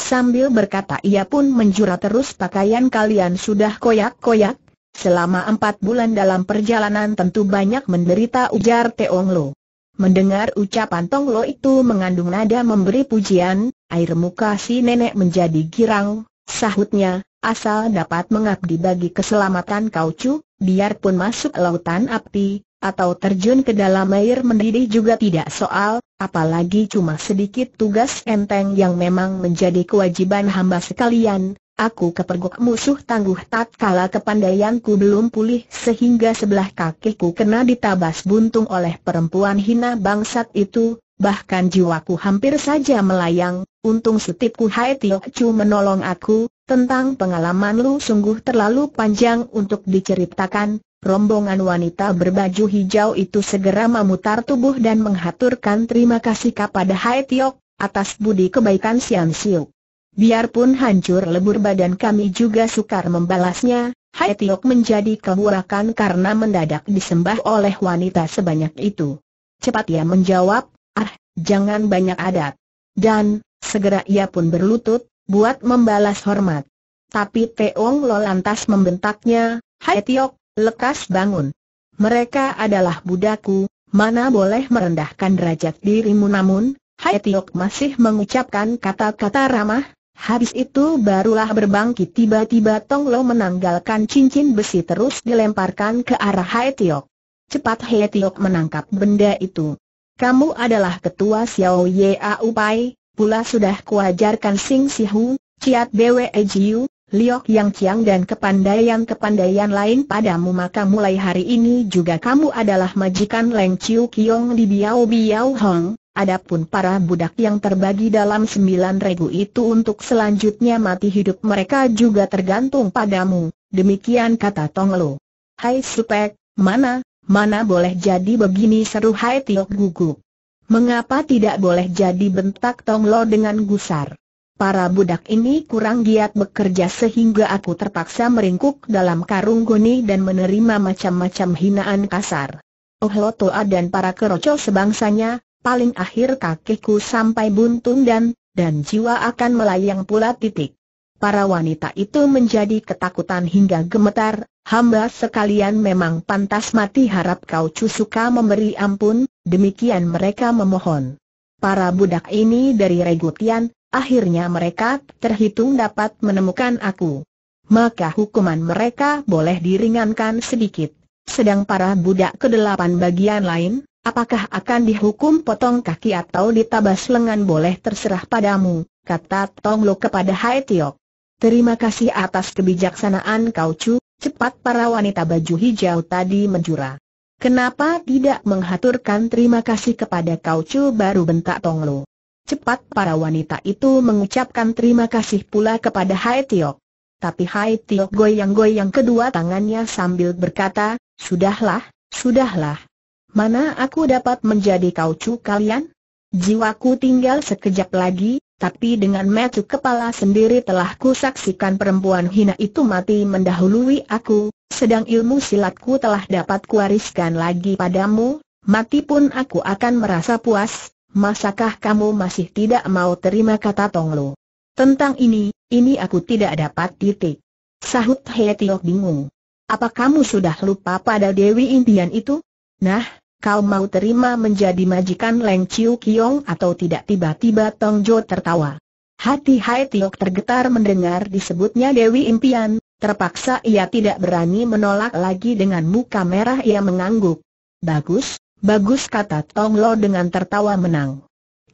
Sambil berkata ia pun menjura terus pakaian kalian sudah koyak-koyak, selama empat bulan dalam perjalanan tentu banyak menderita ujar Teong Lo. Mendengar ucapan Tong Lo itu mengandung nada memberi pujian, air muka si nenek menjadi girang, sahutnya, asal dapat mengabdi bagi keselamatan kau cu, biarpun masuk lautan api, atau terjun ke dalam air mendidih juga tidak soal, apalagi cuma sedikit tugas enteng yang memang menjadi kewajiban hamba sekalian, aku kepergok musuh tangguh tak kala kepandaianku belum pulih sehingga sebelah kakiku kena ditabas buntung oleh perempuan hina bangsat itu, bahkan jiwaku hampir saja melayang, untung setipku Hai Tio Chu menolong aku, tentang pengalaman lu sungguh terlalu panjang untuk diceritakan, Rombongan wanita berbaju hijau itu segera memutar tubuh dan menghaturkan terima kasih kepada Hai Tiok, atas budi kebaikan Sian Siu. Biarpun hancur lebur badan kami juga sukar membalasnya, Hai Tiok menjadi kehurakan karena mendadak disembah oleh wanita sebanyak itu. Cepat ia menjawab, ah, jangan banyak adat. Dan, segera ia pun berlutut, buat membalas hormat. Tapi Teong Lo lantas membentaknya, Hai Tiok, lekas bangun. Mereka adalah budakku, mana boleh merendahkan derajat dirimu namun, Hai Tiok masih mengucapkan kata-kata ramah, habis itu barulah berbangkit tiba-tiba Tong Lo menanggalkan cincin besi terus dilemparkan ke arah Hai Tiok. Cepat Hai Tiok menangkap benda itu. Kamu adalah ketua Xiao Ye Upai, pula sudah kuajarkan Sing Sihu, Ciat Bwe Jiu, Liok Yang Chiang dan kepandaian-kepandaian lain padamu maka mulai hari ini juga kamu adalah majikan Leng Chiu Kiong di Biao Biao Hong, adapun para budak yang terbagi dalam sembilan regu itu untuk selanjutnya mati hidup mereka juga tergantung padamu, demikian kata Tong Lo. Hai Supek, mana, mana boleh jadi begini seru Hai Tiok Gugu. Mengapa tidak boleh jadi bentak Tong Lo dengan gusar? Para budak ini kurang giat bekerja sehingga aku terpaksa meringkuk dalam karung goni dan menerima macam-macam hinaan kasar. Oh Lotoa dan para keroco sebangsanya, paling akhir kakiku sampai buntung dan, dan jiwa akan melayang pula titik. Para wanita itu menjadi ketakutan hingga gemetar, hamba sekalian memang pantas mati harap kau cusuka memberi ampun, demikian mereka memohon. Para budak ini dari Regutian, Akhirnya mereka terhitung dapat menemukan aku. Maka hukuman mereka boleh diringankan sedikit. Sedang para budak kedelapan bagian lain, apakah akan dihukum potong kaki atau ditabas lengan boleh terserah padamu, kata Tong Lo kepada Hai Tiok. Terima kasih atas kebijaksanaan kau Chu, cepat para wanita baju hijau tadi menjura. Kenapa tidak menghaturkan terima kasih kepada kau Chu baru bentak Tong Lo. Cepat para wanita itu mengucapkan terima kasih pula kepada Hai Tiok. Tapi Hai Tiok goyang-goyang kedua tangannya sambil berkata, Sudahlah, sudahlah. Mana aku dapat menjadi kaucu kalian? Jiwaku tinggal sekejap lagi, tapi dengan metu kepala sendiri telah kusaksikan perempuan hina itu mati mendahului aku, sedang ilmu silatku telah dapat kuwariskan lagi padamu, mati pun aku akan merasa puas, masakah kamu masih tidak mau terima kata Tonglo? Tentang ini, ini aku tidak dapat titik. Sahut He Tiok bingung. Apa kamu sudah lupa pada Dewi Indian itu? Nah, kau mau terima menjadi majikan Leng Chiu Kiong atau tidak tiba-tiba Tong Jo tertawa. Hati Hai Tiok tergetar mendengar disebutnya Dewi Impian, terpaksa ia tidak berani menolak lagi dengan muka merah ia mengangguk. Bagus, Bagus kata Tong Lo dengan tertawa menang.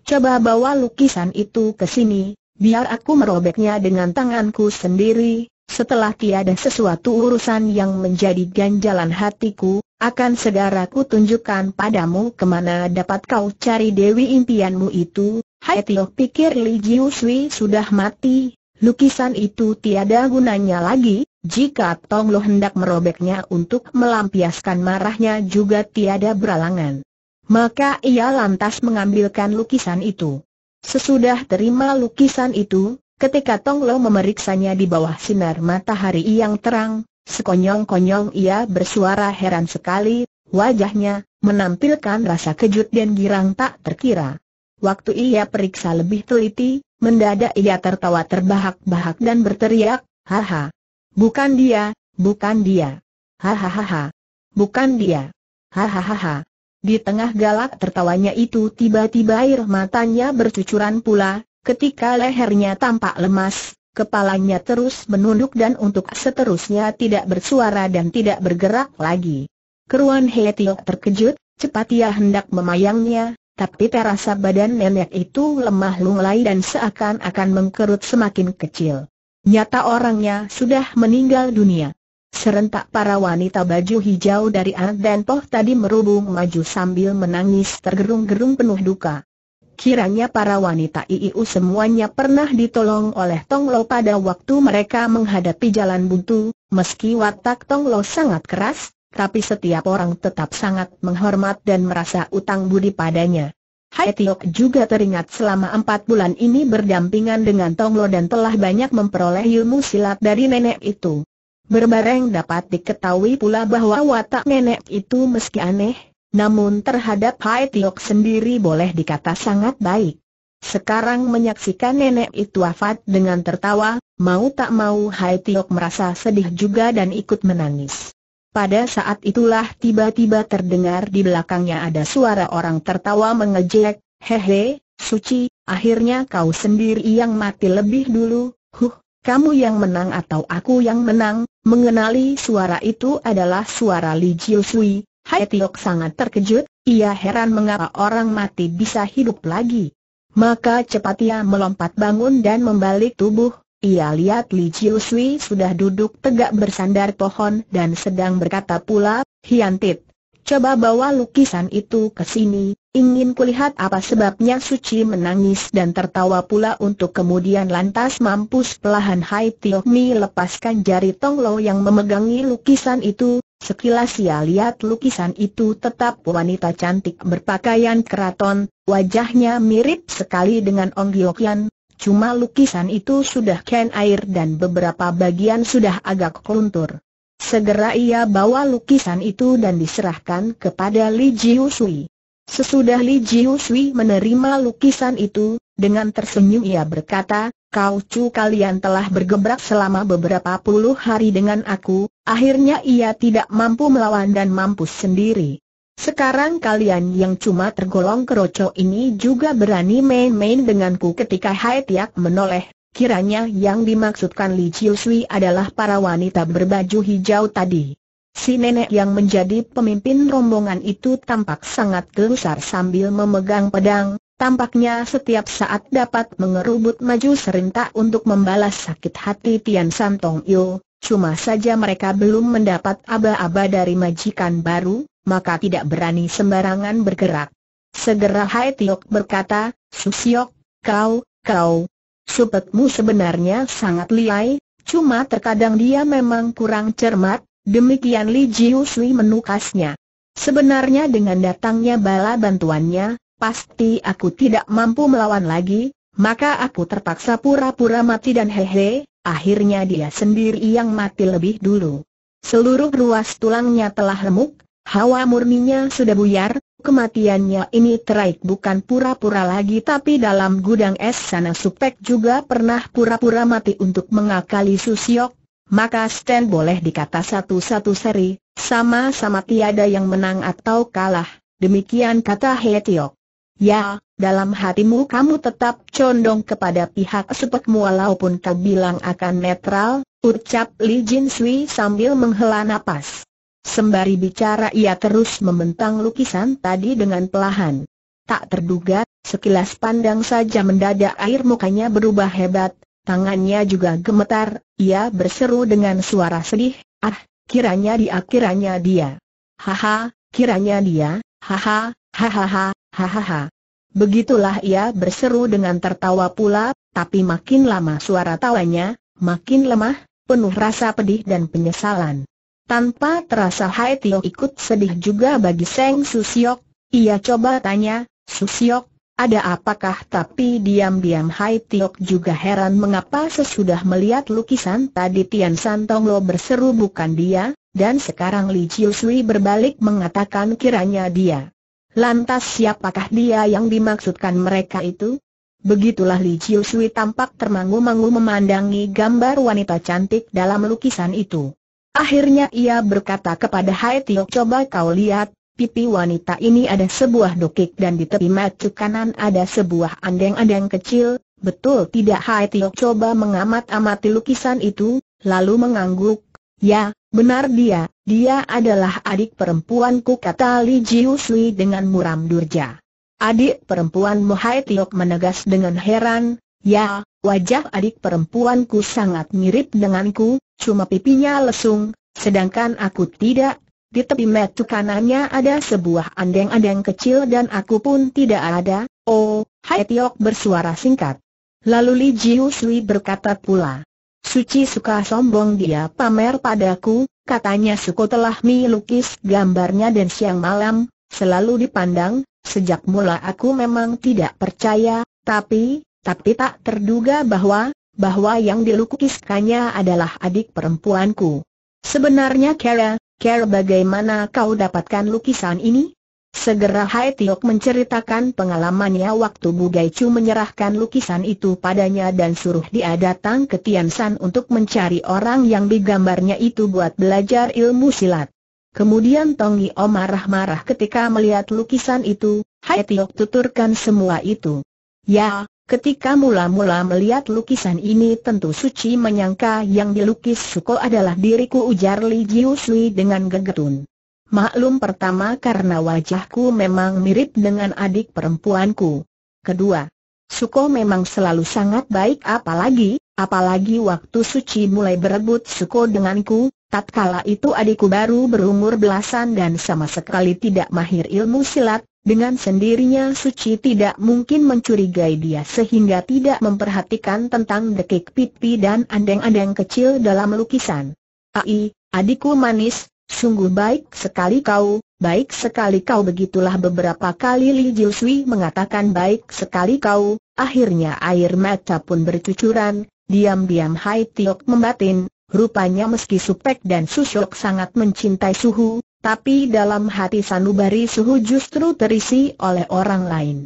Coba bawa lukisan itu ke sini, biar aku merobeknya dengan tanganku sendiri, setelah tiada sesuatu urusan yang menjadi ganjalan hatiku, akan segera ku tunjukkan padamu kemana dapat kau cari Dewi impianmu itu. Hai Tio pikir Li Jiu Sui sudah mati, lukisan itu tiada gunanya lagi, jika Tong Lo hendak merobeknya untuk melampiaskan marahnya juga tiada beralangan. Maka ia lantas mengambilkan lukisan itu. Sesudah terima lukisan itu, ketika Tong Lo memeriksanya di bawah sinar matahari yang terang, sekonyong-konyong ia bersuara heran sekali, wajahnya menampilkan rasa kejut dan girang tak terkira. Waktu ia periksa lebih teliti, mendadak ia tertawa terbahak-bahak dan berteriak, Haha, Bukan dia, bukan dia. Hahaha. Bukan dia. Hahaha. Di tengah galak tertawanya itu tiba-tiba air matanya bercucuran pula, ketika lehernya tampak lemas, kepalanya terus menunduk dan untuk seterusnya tidak bersuara dan tidak bergerak lagi. Keruan Hetio terkejut, cepat ia hendak memayangnya, tapi terasa badan nenek itu lemah lunglai dan seakan-akan mengkerut semakin kecil. Nyata orangnya sudah meninggal dunia. Serentak para wanita baju hijau dari anak tadi merubung maju sambil menangis tergerung-gerung penuh duka. Kiranya para wanita IIU semuanya pernah ditolong oleh Tong Lo pada waktu mereka menghadapi jalan buntu, meski watak Tong Lo sangat keras, tapi setiap orang tetap sangat menghormat dan merasa utang budi padanya. Hai Tiok juga teringat selama empat bulan ini berdampingan dengan Tonglo dan telah banyak memperoleh ilmu silat dari nenek itu. Berbareng dapat diketahui pula bahwa watak nenek itu meski aneh, namun terhadap Hai Tiok sendiri boleh dikata sangat baik. Sekarang menyaksikan nenek itu wafat dengan tertawa, mau tak mau Hai Tiok merasa sedih juga dan ikut menangis. Pada saat itulah tiba-tiba terdengar di belakangnya ada suara orang tertawa mengejek, hehe, suci, akhirnya kau sendiri yang mati lebih dulu, huh, kamu yang menang atau aku yang menang, mengenali suara itu adalah suara Li Jiu Sui, Hai Tiok sangat terkejut, ia heran mengapa orang mati bisa hidup lagi. Maka cepat ia melompat bangun dan membalik tubuh, ia lihat Li Chiu Sui sudah duduk tegak bersandar pohon dan sedang berkata pula, Hian Tit. coba bawa lukisan itu ke sini, ingin kulihat apa sebabnya Suci menangis dan tertawa pula untuk kemudian lantas mampus pelahan Hai Tio Mi lepaskan jari Tong Lo yang memegangi lukisan itu, Sekilas ia lihat lukisan itu tetap wanita cantik berpakaian keraton, wajahnya mirip sekali dengan Ong Giokian, Cuma lukisan itu sudah kain air dan beberapa bagian sudah agak luntur. Segera ia bawa lukisan itu dan diserahkan kepada Li Jiu Sui. Sesudah Li Jiu Sui menerima lukisan itu, dengan tersenyum ia berkata, Kau cu kalian telah bergebrak selama beberapa puluh hari dengan aku, akhirnya ia tidak mampu melawan dan mampus sendiri. Sekarang kalian yang cuma tergolong keroco ini juga berani main-main denganku ketika Hai Tiak menoleh. Kiranya yang dimaksudkan Li Chiu Sui adalah para wanita berbaju hijau tadi. Si nenek yang menjadi pemimpin rombongan itu tampak sangat gelisah sambil memegang pedang, tampaknya setiap saat dapat mengerubut maju serentak untuk membalas sakit hati Tian Santong Yo, cuma saja mereka belum mendapat aba-aba dari majikan baru, maka tidak berani sembarangan bergerak. Segera Hai Tiok berkata, Susiok, kau, kau, supetmu sebenarnya sangat liai, cuma terkadang dia memang kurang cermat, demikian Li Jiusli menukasnya. Sebenarnya dengan datangnya bala bantuannya, pasti aku tidak mampu melawan lagi, maka aku terpaksa pura-pura mati dan hehe, akhirnya dia sendiri yang mati lebih dulu. Seluruh ruas tulangnya telah remuk, Hawa murninya sudah buyar, kematiannya ini teraik bukan pura-pura lagi tapi dalam gudang es sana Supek juga pernah pura-pura mati untuk mengakali Susiok, maka Stan boleh dikata satu-satu seri, sama-sama tiada yang menang atau kalah, demikian kata Hetiok. Ya, dalam hatimu kamu tetap condong kepada pihak Supekmu walaupun kau bilang akan netral, ucap Li Jin Sui sambil menghela napas. Sembari bicara ia terus membentang lukisan tadi dengan pelahan. Tak terduga, sekilas pandang saja mendadak air mukanya berubah hebat, tangannya juga gemetar, ia berseru dengan suara sedih, ah, kiranya dia kiranya dia. Haha, kiranya dia, haha, hahaha, hahaha. Begitulah ia berseru dengan tertawa pula, tapi makin lama suara tawanya, makin lemah, penuh rasa pedih dan penyesalan. Tanpa terasa Hai Tio ikut sedih juga bagi Seng Susiok, ia coba tanya, Susiok, ada apakah tapi diam-diam Hai Tiok juga heran mengapa sesudah melihat lukisan tadi Tian Santong Lo berseru bukan dia, dan sekarang Li Chiu Sui berbalik mengatakan kiranya dia. Lantas siapakah dia yang dimaksudkan mereka itu? Begitulah Li Chiu Sui tampak termangu-mangu memandangi gambar wanita cantik dalam lukisan itu. Akhirnya ia berkata kepada Hai Tio coba kau lihat, pipi wanita ini ada sebuah dokik dan di tepi mata kanan ada sebuah andeng-andeng kecil, betul tidak Hai Tio coba mengamat-amati lukisan itu, lalu mengangguk, ya, benar dia, dia adalah adik perempuanku kata Li Jiu Sui dengan muram durja. Adik perempuanmu Hai Tio menegas dengan heran, Ya, wajah adik perempuanku sangat mirip denganku, cuma pipinya lesung, sedangkan aku tidak. Di tepi metu kanannya ada sebuah andeng-andeng kecil dan aku pun tidak ada. Oh, Hai Tiok bersuara singkat. Lalu Li Jiu Sui berkata pula. Suci suka sombong dia pamer padaku, katanya suku telah melukis gambarnya dan siang malam, selalu dipandang, sejak mula aku memang tidak percaya, tapi, tapi tak terduga bahwa, bahwa yang dilukiskannya adalah adik perempuanku. Sebenarnya Kara, Kara bagaimana kau dapatkan lukisan ini? Segera Hai Tiok menceritakan pengalamannya waktu Bu Chu menyerahkan lukisan itu padanya dan suruh dia datang ke Tian untuk mencari orang yang digambarnya itu buat belajar ilmu silat. Kemudian Tong Yio marah-marah ketika melihat lukisan itu, Hai Tiok tuturkan semua itu. Ya, Ketika mula-mula melihat lukisan ini tentu Suci menyangka yang dilukis Suko adalah diriku ujar Li Sui dengan gegetun. Maklum pertama karena wajahku memang mirip dengan adik perempuanku. Kedua, Suko memang selalu sangat baik apalagi, apalagi waktu Suci mulai berebut Suko denganku, tatkala itu adikku baru berumur belasan dan sama sekali tidak mahir ilmu silat, dengan sendirinya Suci tidak mungkin mencurigai dia sehingga tidak memperhatikan tentang dekik pipi dan andeng-andeng kecil dalam lukisan. Ai, adikku manis, sungguh baik sekali kau, baik sekali kau begitulah beberapa kali Li Jiusui mengatakan baik sekali kau, akhirnya air mata pun bercucuran, diam-diam Hai Tiok membatin, rupanya meski Supek dan susok sangat mencintai Suhu, tapi dalam hati Sanubari Suhu justru terisi oleh orang lain.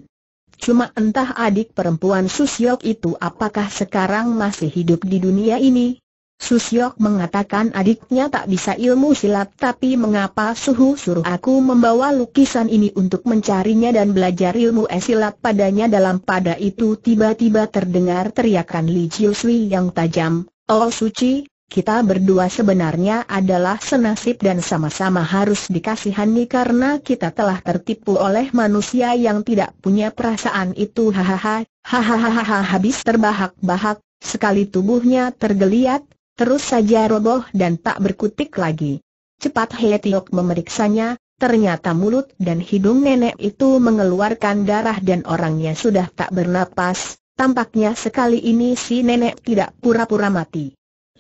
Cuma entah adik perempuan Susyok itu apakah sekarang masih hidup di dunia ini? Susyok mengatakan adiknya tak bisa ilmu silat tapi mengapa Suhu suruh aku membawa lukisan ini untuk mencarinya dan belajar ilmu esilat padanya dalam pada itu tiba-tiba terdengar teriakan Li Jiu Sui yang tajam, Oh Suci, kita berdua sebenarnya adalah senasib dan sama-sama harus dikasihani karena kita telah tertipu oleh manusia yang tidak punya perasaan itu hahaha, hahaha habis terbahak-bahak, sekali tubuhnya tergeliat, terus saja roboh dan tak berkutik lagi. Cepat Hetiok memeriksanya, ternyata mulut dan hidung nenek itu mengeluarkan darah dan orangnya sudah tak bernapas, tampaknya sekali ini si nenek tidak pura-pura mati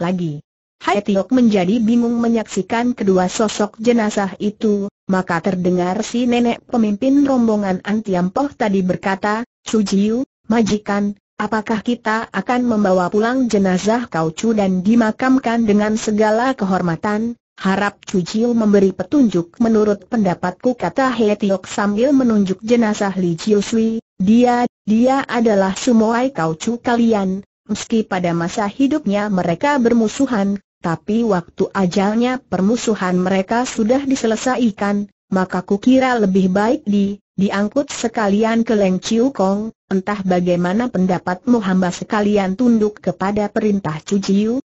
lagi. Hai Tiok menjadi bingung menyaksikan kedua sosok jenazah itu, maka terdengar si nenek pemimpin rombongan Antiampoh tadi berkata, Sujiu, majikan, apakah kita akan membawa pulang jenazah Kau Chu dan dimakamkan dengan segala kehormatan? Harap Cuciu memberi petunjuk menurut pendapatku kata He Tiok sambil menunjuk jenazah Li Chiu Sui, dia, dia adalah semua Kau Chu kalian, Meski pada masa hidupnya mereka bermusuhan, tapi waktu ajalnya permusuhan mereka sudah diselesaikan, maka kukira lebih baik di, diangkut sekalian ke Leng Chiu Kong, entah bagaimana pendapatmu hamba sekalian tunduk kepada perintah Chu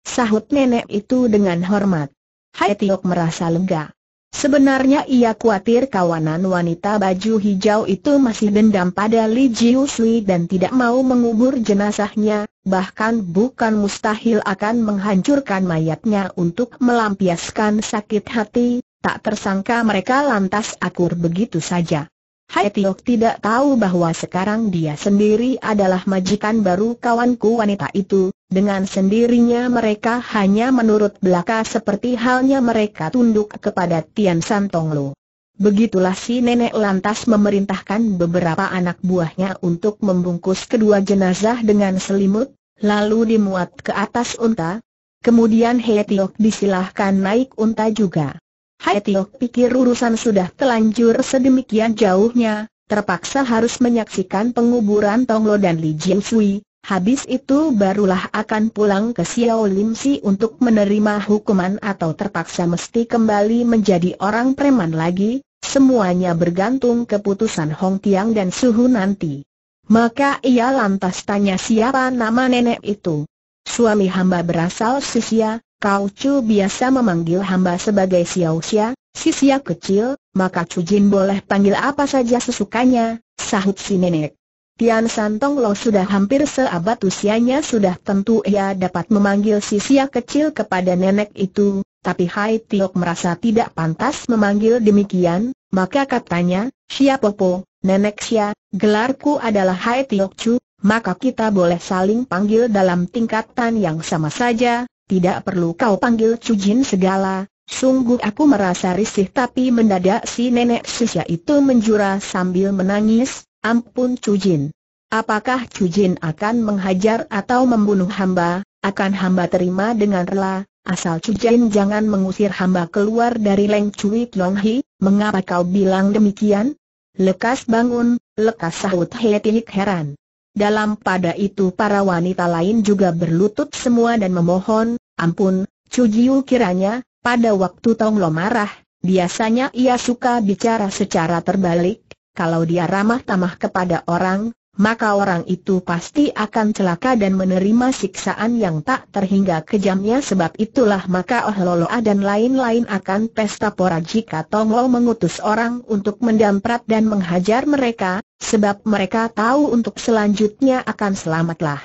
sahut nenek itu dengan hormat. Hai Tiok merasa lega. Sebenarnya ia khawatir kawanan wanita baju hijau itu masih dendam pada Li Jiusui dan tidak mau mengubur jenazahnya, bahkan bukan mustahil akan menghancurkan mayatnya untuk melampiaskan sakit hati, tak tersangka mereka lantas akur begitu saja. Hai Tiok tidak tahu bahwa sekarang dia sendiri adalah majikan baru kawanku wanita itu, dengan sendirinya mereka hanya menurut belaka seperti halnya mereka tunduk kepada Tian San Tong Begitulah si nenek lantas memerintahkan beberapa anak buahnya untuk membungkus kedua jenazah dengan selimut, lalu dimuat ke atas unta, kemudian Hei Tiok disilahkan naik unta juga. Hai Tio pikir urusan sudah telanjur sedemikian jauhnya, terpaksa harus menyaksikan penguburan Tonglo dan Li Jin Sui, habis itu barulah akan pulang ke Xiao Lim Si untuk menerima hukuman atau terpaksa mesti kembali menjadi orang preman lagi, semuanya bergantung keputusan Hong Tiang dan Suhu nanti. Maka ia lantas tanya siapa nama nenek itu. Suami hamba berasal Sisia, Kau Chu biasa memanggil hamba sebagai Xiao Xia, si Xia kecil, maka Chu Jin boleh panggil apa saja sesukanya, sahut si nenek. Tian Santong Lo sudah hampir seabad usianya sudah tentu ia dapat memanggil si Xia kecil kepada nenek itu, tapi Hai Tiok merasa tidak pantas memanggil demikian, maka katanya, Xia Popo, Nenek Xia, gelarku adalah Hai Tiok Chu, maka kita boleh saling panggil dalam tingkatan yang sama saja, tidak perlu kau panggil Cujin segala, sungguh aku merasa risih tapi mendadak si nenek sisya itu menjura sambil menangis, ampun Cujin. Apakah Cujin akan menghajar atau membunuh hamba, akan hamba terima dengan rela, asal Cujin jangan mengusir hamba keluar dari Leng Cui Tlong Hi, mengapa kau bilang demikian? Lekas bangun, lekas sahut He Tik heran. Dalam pada itu para wanita lain juga berlutut semua dan memohon, Ampun, Jiu kiranya, pada waktu Tong Lo marah, biasanya ia suka bicara secara terbalik, kalau dia ramah-tamah kepada orang, maka orang itu pasti akan celaka dan menerima siksaan yang tak terhingga kejamnya sebab itulah maka Oh Loloa dan lain-lain akan pesta pora jika Tong Lo mengutus orang untuk mendamprat dan menghajar mereka, sebab mereka tahu untuk selanjutnya akan selamatlah.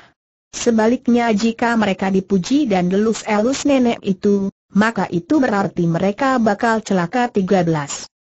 Sebaliknya jika mereka dipuji dan delus-elus nenek itu, maka itu berarti mereka bakal celaka 13.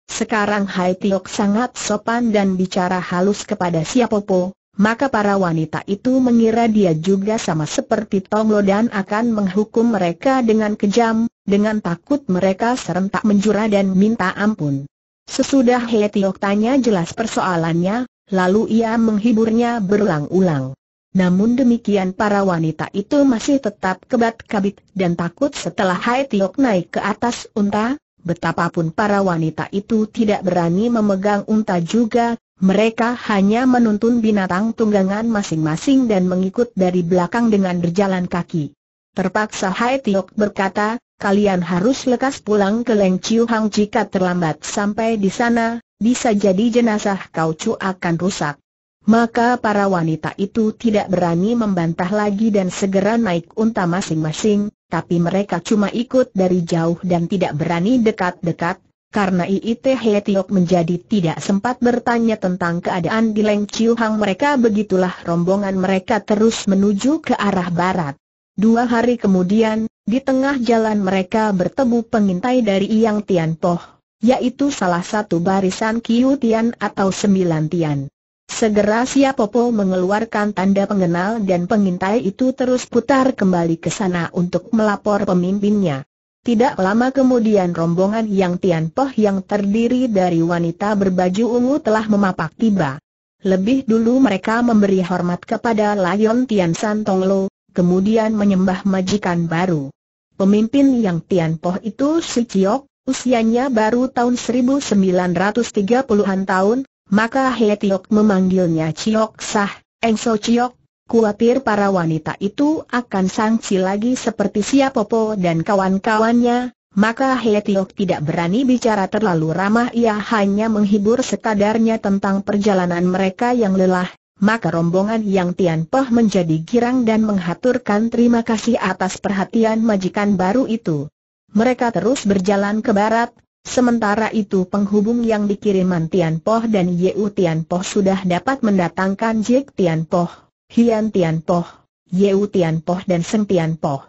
Sekarang Hai Tiok sangat sopan dan bicara halus kepada Siapopo, maka para wanita itu mengira dia juga sama seperti Tonglo dan akan menghukum mereka dengan kejam, dengan takut mereka serentak menjura dan minta ampun. Sesudah Tiok tanya jelas persoalannya, lalu ia menghiburnya berulang-ulang. Namun demikian para wanita itu masih tetap kebat-kabit dan takut setelah Hai Tiok naik ke atas unta, betapapun para wanita itu tidak berani memegang unta juga, mereka hanya menuntun binatang tunggangan masing-masing dan mengikut dari belakang dengan berjalan kaki. Terpaksa Hai Tiok berkata, kalian harus lekas pulang ke Leng Chiu Hang jika terlambat sampai di sana, bisa jadi jenazah kau cu akan rusak. Maka para wanita itu tidak berani membantah lagi dan segera naik unta masing-masing, tapi mereka cuma ikut dari jauh dan tidak berani dekat-dekat, karena IIT Hetiok menjadi tidak sempat bertanya tentang keadaan di Leng Chiu Hang mereka begitulah rombongan mereka terus menuju ke arah barat. Dua hari kemudian, di tengah jalan mereka bertemu pengintai dari Yang Poh, yaitu salah satu barisan Kiu Tian atau Sembilan Tian. Segera Popo mengeluarkan tanda pengenal dan pengintai itu terus putar kembali ke sana untuk melapor pemimpinnya. Tidak lama kemudian rombongan yang Tianpoh yang terdiri dari wanita berbaju ungu telah memapak tiba. Lebih dulu mereka memberi hormat kepada Layon Tian San Lo, kemudian menyembah majikan baru. Pemimpin yang Tianpoh itu si usianya baru tahun 1930-an tahun, maka He Tiok memanggilnya Ciok Sah, Engso Ciok, kuatir para wanita itu akan sangsi lagi seperti Siapopo dan kawan-kawannya, maka He Tiok tidak berani bicara terlalu ramah ia hanya menghibur sekadarnya tentang perjalanan mereka yang lelah, maka rombongan yang Tian Poh menjadi girang dan menghaturkan terima kasih atas perhatian majikan baru itu. Mereka terus berjalan ke barat, Sementara itu penghubung yang dikiriman Poh dan Yeu Poh sudah dapat mendatangkan Jek Poh, Hian Poh, Yeu Poh dan Seng Poh.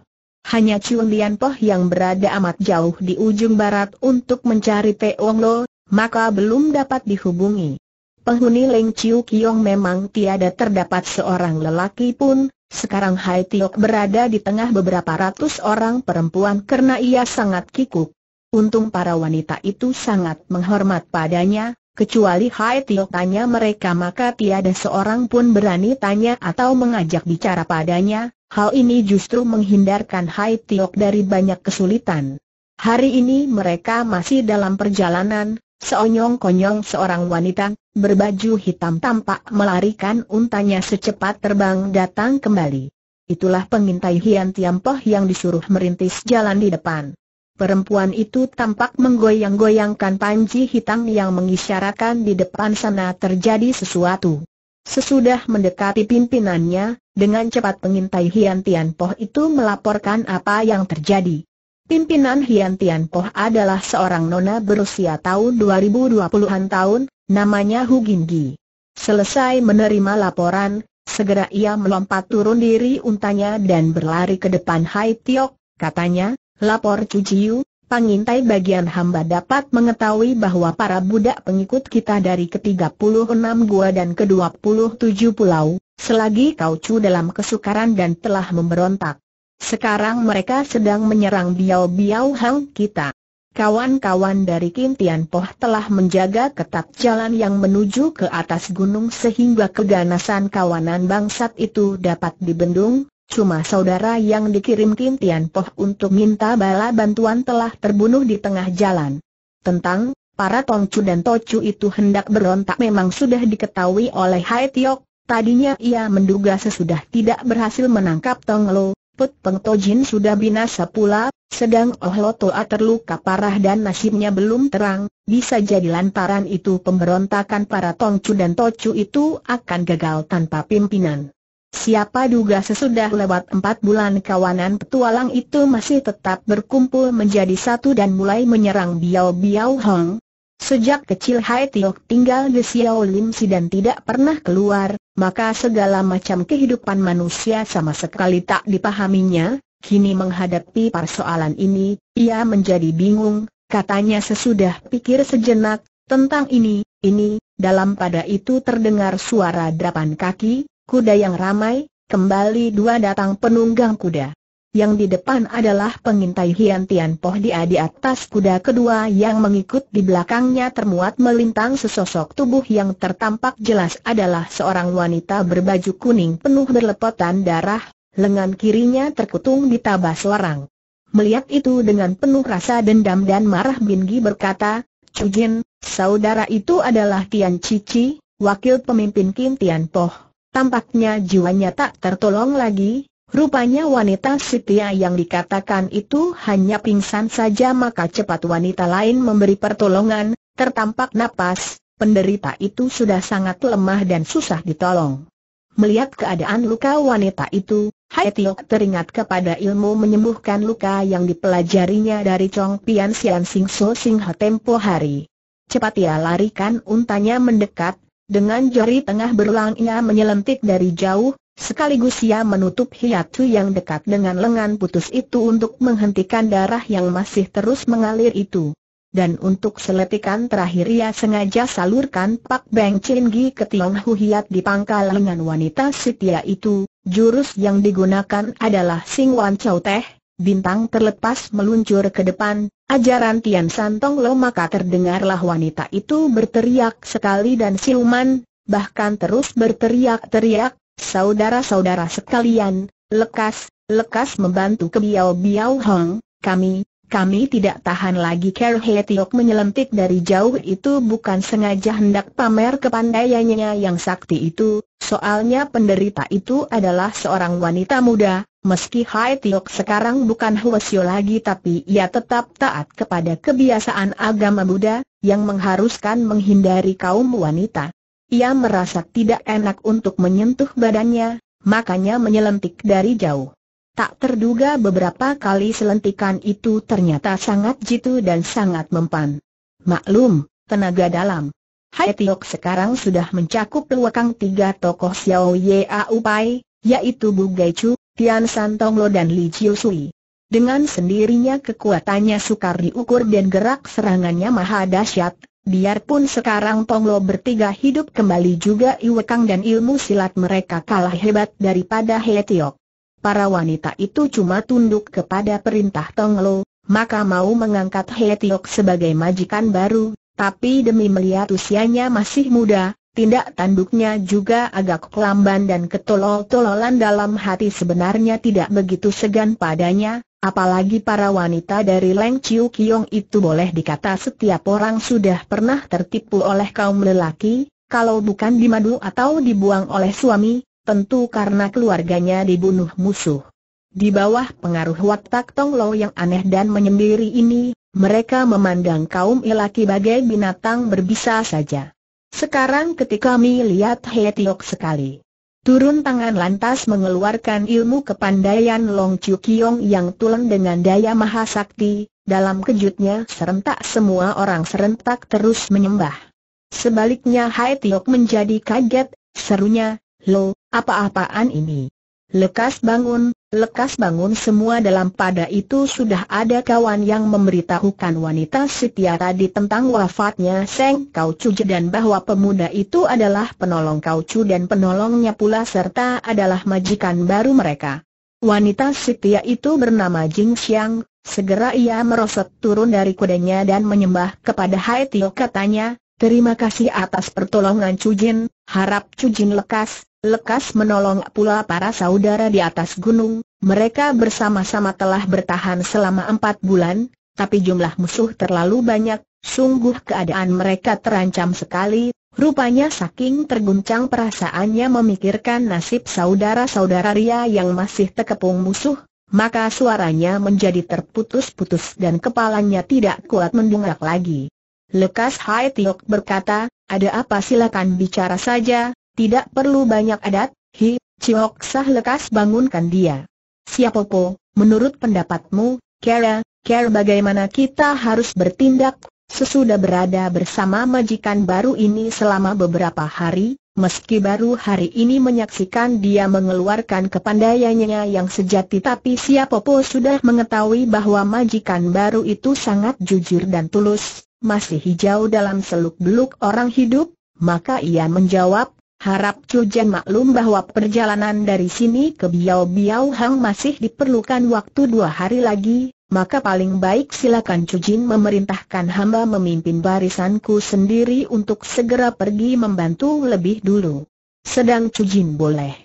Hanya Chun Poh yang berada amat jauh di ujung barat untuk mencari Peong Lo, maka belum dapat dihubungi. Penghuni Leng Chiu Kiong memang tiada terdapat seorang lelaki pun, sekarang Hai Tiok berada di tengah beberapa ratus orang perempuan karena ia sangat kikuk. Untung para wanita itu sangat menghormat padanya, kecuali Hai Tio tanya mereka maka tiada seorang pun berani tanya atau mengajak bicara padanya, hal ini justru menghindarkan Hai Tio dari banyak kesulitan. Hari ini mereka masih dalam perjalanan, seonyong-konyong seorang wanita, berbaju hitam tampak melarikan untanya secepat terbang datang kembali. Itulah pengintai Hian Tiampoh yang disuruh merintis jalan di depan. Perempuan itu tampak menggoyang-goyangkan panji hitam yang mengisyaratkan di depan sana terjadi sesuatu. Sesudah mendekati pimpinannya, dengan cepat pengintai Hian Tian Poh itu melaporkan apa yang terjadi. Pimpinan Hian Tian Poh adalah seorang nona berusia tahun 2020-an tahun, namanya Hu Gin Gi. Selesai menerima laporan, segera ia melompat turun diri untanya dan berlari ke depan Hai Tiok, katanya, Lapor Cuciu, pengintai bagian hamba dapat mengetahui bahwa para budak pengikut kita dari ke-36 gua dan ke-27 pulau, selagi kau cu dalam kesukaran dan telah memberontak. Sekarang mereka sedang menyerang biau-biau hang kita. Kawan-kawan dari Kintian Poh telah menjaga ketat jalan yang menuju ke atas gunung sehingga keganasan kawanan bangsat itu dapat dibendung, Cuma saudara yang dikirim Kim Tian Poh untuk minta bala bantuan telah terbunuh di tengah jalan. Tentang, para Tongcu dan Tocu itu hendak berontak memang sudah diketahui oleh Hai Tiok, tadinya ia menduga sesudah tidak berhasil menangkap Tong Lo, Put Peng Tojin sudah binasa pula, sedang Oh Lo Toa terluka parah dan nasibnya belum terang, bisa jadi lantaran itu pemberontakan para Tongcu dan Tocu itu akan gagal tanpa pimpinan. Siapa duga sesudah lewat empat bulan kawanan petualang itu masih tetap berkumpul menjadi satu dan mulai menyerang Biao Biao Hong. Sejak kecil Hai Tiok tinggal di Xiao Lim Si dan tidak pernah keluar, maka segala macam kehidupan manusia sama sekali tak dipahaminya. Kini menghadapi persoalan ini, ia menjadi bingung, katanya sesudah pikir sejenak, tentang ini, ini, dalam pada itu terdengar suara derapan kaki, Kuda yang ramai, kembali dua datang penunggang kuda. Yang di depan adalah pengintai Hian Tian Poh dia di atas kuda kedua yang mengikut di belakangnya termuat melintang sesosok tubuh yang tertampak jelas adalah seorang wanita berbaju kuning penuh berlepotan darah, lengan kirinya terkutung di tabas larang. Melihat itu dengan penuh rasa dendam dan marah Bin Gi berkata, Cujin, saudara itu adalah Tian Cici, wakil pemimpin Kim Tian Poh. Tampaknya jiwanya tak tertolong lagi, rupanya wanita setia yang dikatakan itu hanya pingsan saja maka cepat wanita lain memberi pertolongan, tertampak napas, penderita itu sudah sangat lemah dan susah ditolong. Melihat keadaan luka wanita itu, Hai Tiok teringat kepada ilmu menyembuhkan luka yang dipelajarinya dari Chong Pian Sian Sing So Sing tempo hari. Cepat ia larikan untanya mendekat, dengan jari tengah berulang menyelentik dari jauh, sekaligus ia menutup hiatu yang dekat dengan lengan putus itu untuk menghentikan darah yang masih terus mengalir itu. Dan untuk seletikan terakhir ia sengaja salurkan Pak Beng Chingi ke Tiong Hu Hiat di pangkal lengan wanita setia itu, jurus yang digunakan adalah Sing Wan Chow Teh, bintang terlepas meluncur ke depan, ajaran Tian Santong Lo maka terdengarlah wanita itu berteriak sekali dan siluman, bahkan terus berteriak-teriak, saudara-saudara sekalian, lekas, lekas membantu ke Biao Biao Hong, kami, kami tidak tahan lagi Ker He Tiok menyelentik dari jauh itu bukan sengaja hendak pamer kepandaiannya yang sakti itu, soalnya penderita itu adalah seorang wanita muda, Meski Hai Tiok sekarang bukan Huasyo lagi tapi ia tetap taat kepada kebiasaan agama Buddha, yang mengharuskan menghindari kaum wanita. Ia merasa tidak enak untuk menyentuh badannya, makanya menyelentik dari jauh. Tak terduga beberapa kali selentikan itu ternyata sangat jitu dan sangat mempan. Maklum, tenaga dalam. Hai Tiok sekarang sudah mencakup luakang tiga tokoh Xiao Ye Aupai, yaitu Bu Gai Chu, Tian Santonglo dan Li Chiu Sui. Dengan sendirinya kekuatannya sukar diukur dan gerak serangannya maha dahsyat, biarpun sekarang Tonglo bertiga hidup kembali juga Iwekang dan ilmu silat mereka kalah hebat daripada He Tiok. Para wanita itu cuma tunduk kepada perintah Tonglo, maka mau mengangkat He Tiok sebagai majikan baru, tapi demi melihat usianya masih muda, tindak tanduknya juga agak kelamban dan ketolol-tololan dalam hati sebenarnya tidak begitu segan padanya, apalagi para wanita dari Leng Chiu Kiong itu boleh dikata setiap orang sudah pernah tertipu oleh kaum lelaki, kalau bukan dimadu atau dibuang oleh suami, tentu karena keluarganya dibunuh musuh. Di bawah pengaruh watak Tong lo yang aneh dan menyendiri ini, mereka memandang kaum lelaki bagai binatang berbisa saja. Sekarang ketika Mi lihat He sekali. Turun tangan lantas mengeluarkan ilmu kepandaian Long Chiu Kiong yang tulen dengan daya mahasakti, dalam kejutnya serentak semua orang serentak terus menyembah. Sebaliknya Hai menjadi kaget, serunya, lo, apa-apaan ini? Lekas bangun, Lekas bangun semua dalam pada itu sudah ada kawan yang memberitahukan wanita setia tadi tentang wafatnya Seng Kau Chu dan bahwa pemuda itu adalah penolong Kau Chu dan penolongnya pula serta adalah majikan baru mereka. Wanita setia itu bernama Jing Xiang, segera ia merosot turun dari kudanya dan menyembah kepada Hai Tio katanya, Terima kasih atas pertolongan Cujin, harap Cujin lekas, Lekas menolong pula para saudara di atas gunung, mereka bersama-sama telah bertahan selama empat bulan, tapi jumlah musuh terlalu banyak, sungguh keadaan mereka terancam sekali, rupanya saking terguncang perasaannya memikirkan nasib saudara-saudara Ria yang masih terkepung musuh, maka suaranya menjadi terputus-putus dan kepalanya tidak kuat mendongak lagi. Lekas Hai Tiok berkata, ada apa silakan bicara saja, tidak perlu banyak adat, Hi, Ciok Sah lekas bangunkan dia. Siapopo, menurut pendapatmu, Kera, Kera bagaimana kita harus bertindak? Sesudah berada bersama majikan baru ini selama beberapa hari, meski baru hari ini menyaksikan dia mengeluarkan kepandaiannya yang sejati tapi Siapopo sudah mengetahui bahwa majikan baru itu sangat jujur dan tulus, masih hijau dalam seluk-beluk orang hidup, maka ia menjawab, Harap Jen maklum bahwa perjalanan dari sini ke Biao Biao Hang masih diperlukan waktu dua hari lagi, maka paling baik silakan Cujin memerintahkan hamba memimpin barisanku sendiri untuk segera pergi membantu lebih dulu. Sedang Cujin boleh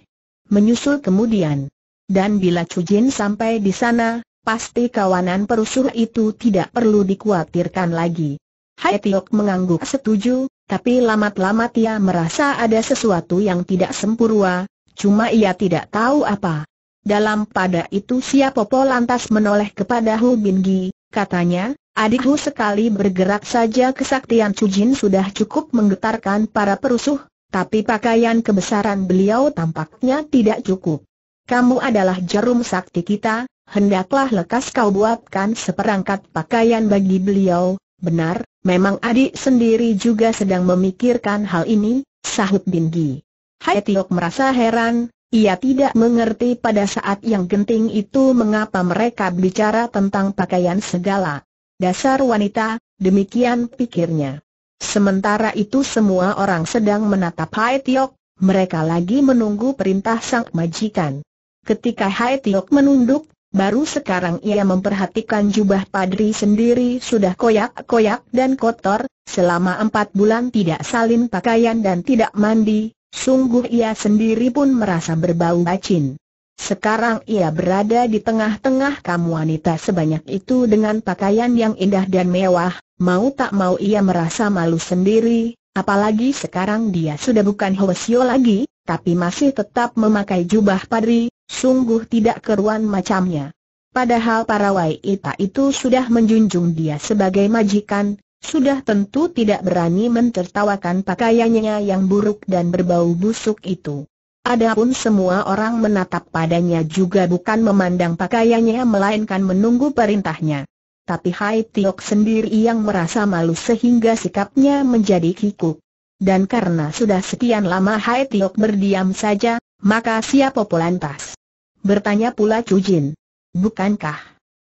menyusul kemudian. Dan bila Cujin sampai di sana, pasti kawanan perusuh itu tidak perlu dikhawatirkan lagi. Hai Tiok mengangguk setuju, tapi lamat-lamat ia merasa ada sesuatu yang tidak sempurna, cuma ia tidak tahu apa. Dalam pada itu Siapopo lantas menoleh kepada Hu Bin Gi, katanya, adikku sekali bergerak saja kesaktian Cujin sudah cukup menggetarkan para perusuh, tapi pakaian kebesaran beliau tampaknya tidak cukup. Kamu adalah jarum sakti kita, hendaklah lekas kau buatkan seperangkat pakaian bagi beliau, Benar, memang adik sendiri juga sedang memikirkan hal ini, sahut Gi. Hai Tiok merasa heran, ia tidak mengerti pada saat yang genting itu mengapa mereka bicara tentang pakaian segala. Dasar wanita, demikian pikirnya. Sementara itu semua orang sedang menatap Hai Tiok, mereka lagi menunggu perintah sang majikan. Ketika Hai Tiok menunduk Baru sekarang ia memperhatikan jubah padri sendiri sudah koyak-koyak dan kotor, selama empat bulan tidak salin pakaian dan tidak mandi, sungguh ia sendiri pun merasa berbau bacin. Sekarang ia berada di tengah-tengah kamu wanita sebanyak itu dengan pakaian yang indah dan mewah, mau tak mau ia merasa malu sendiri, apalagi sekarang dia sudah bukan Hwasyo lagi, tapi masih tetap memakai jubah padri, Sungguh tidak keruan macamnya. Padahal para waiita itu sudah menjunjung dia sebagai majikan, sudah tentu tidak berani mentertawakan pakaiannya yang buruk dan berbau busuk itu. Adapun semua orang menatap padanya juga bukan memandang pakaiannya melainkan menunggu perintahnya. Tapi Hai Tiok sendiri yang merasa malu sehingga sikapnya menjadi kikuk. Dan karena sudah sekian lama Hai Tiok berdiam saja, maka siapa polantas? Bertanya pula Cujin. Bukankah?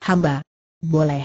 Hamba. Boleh.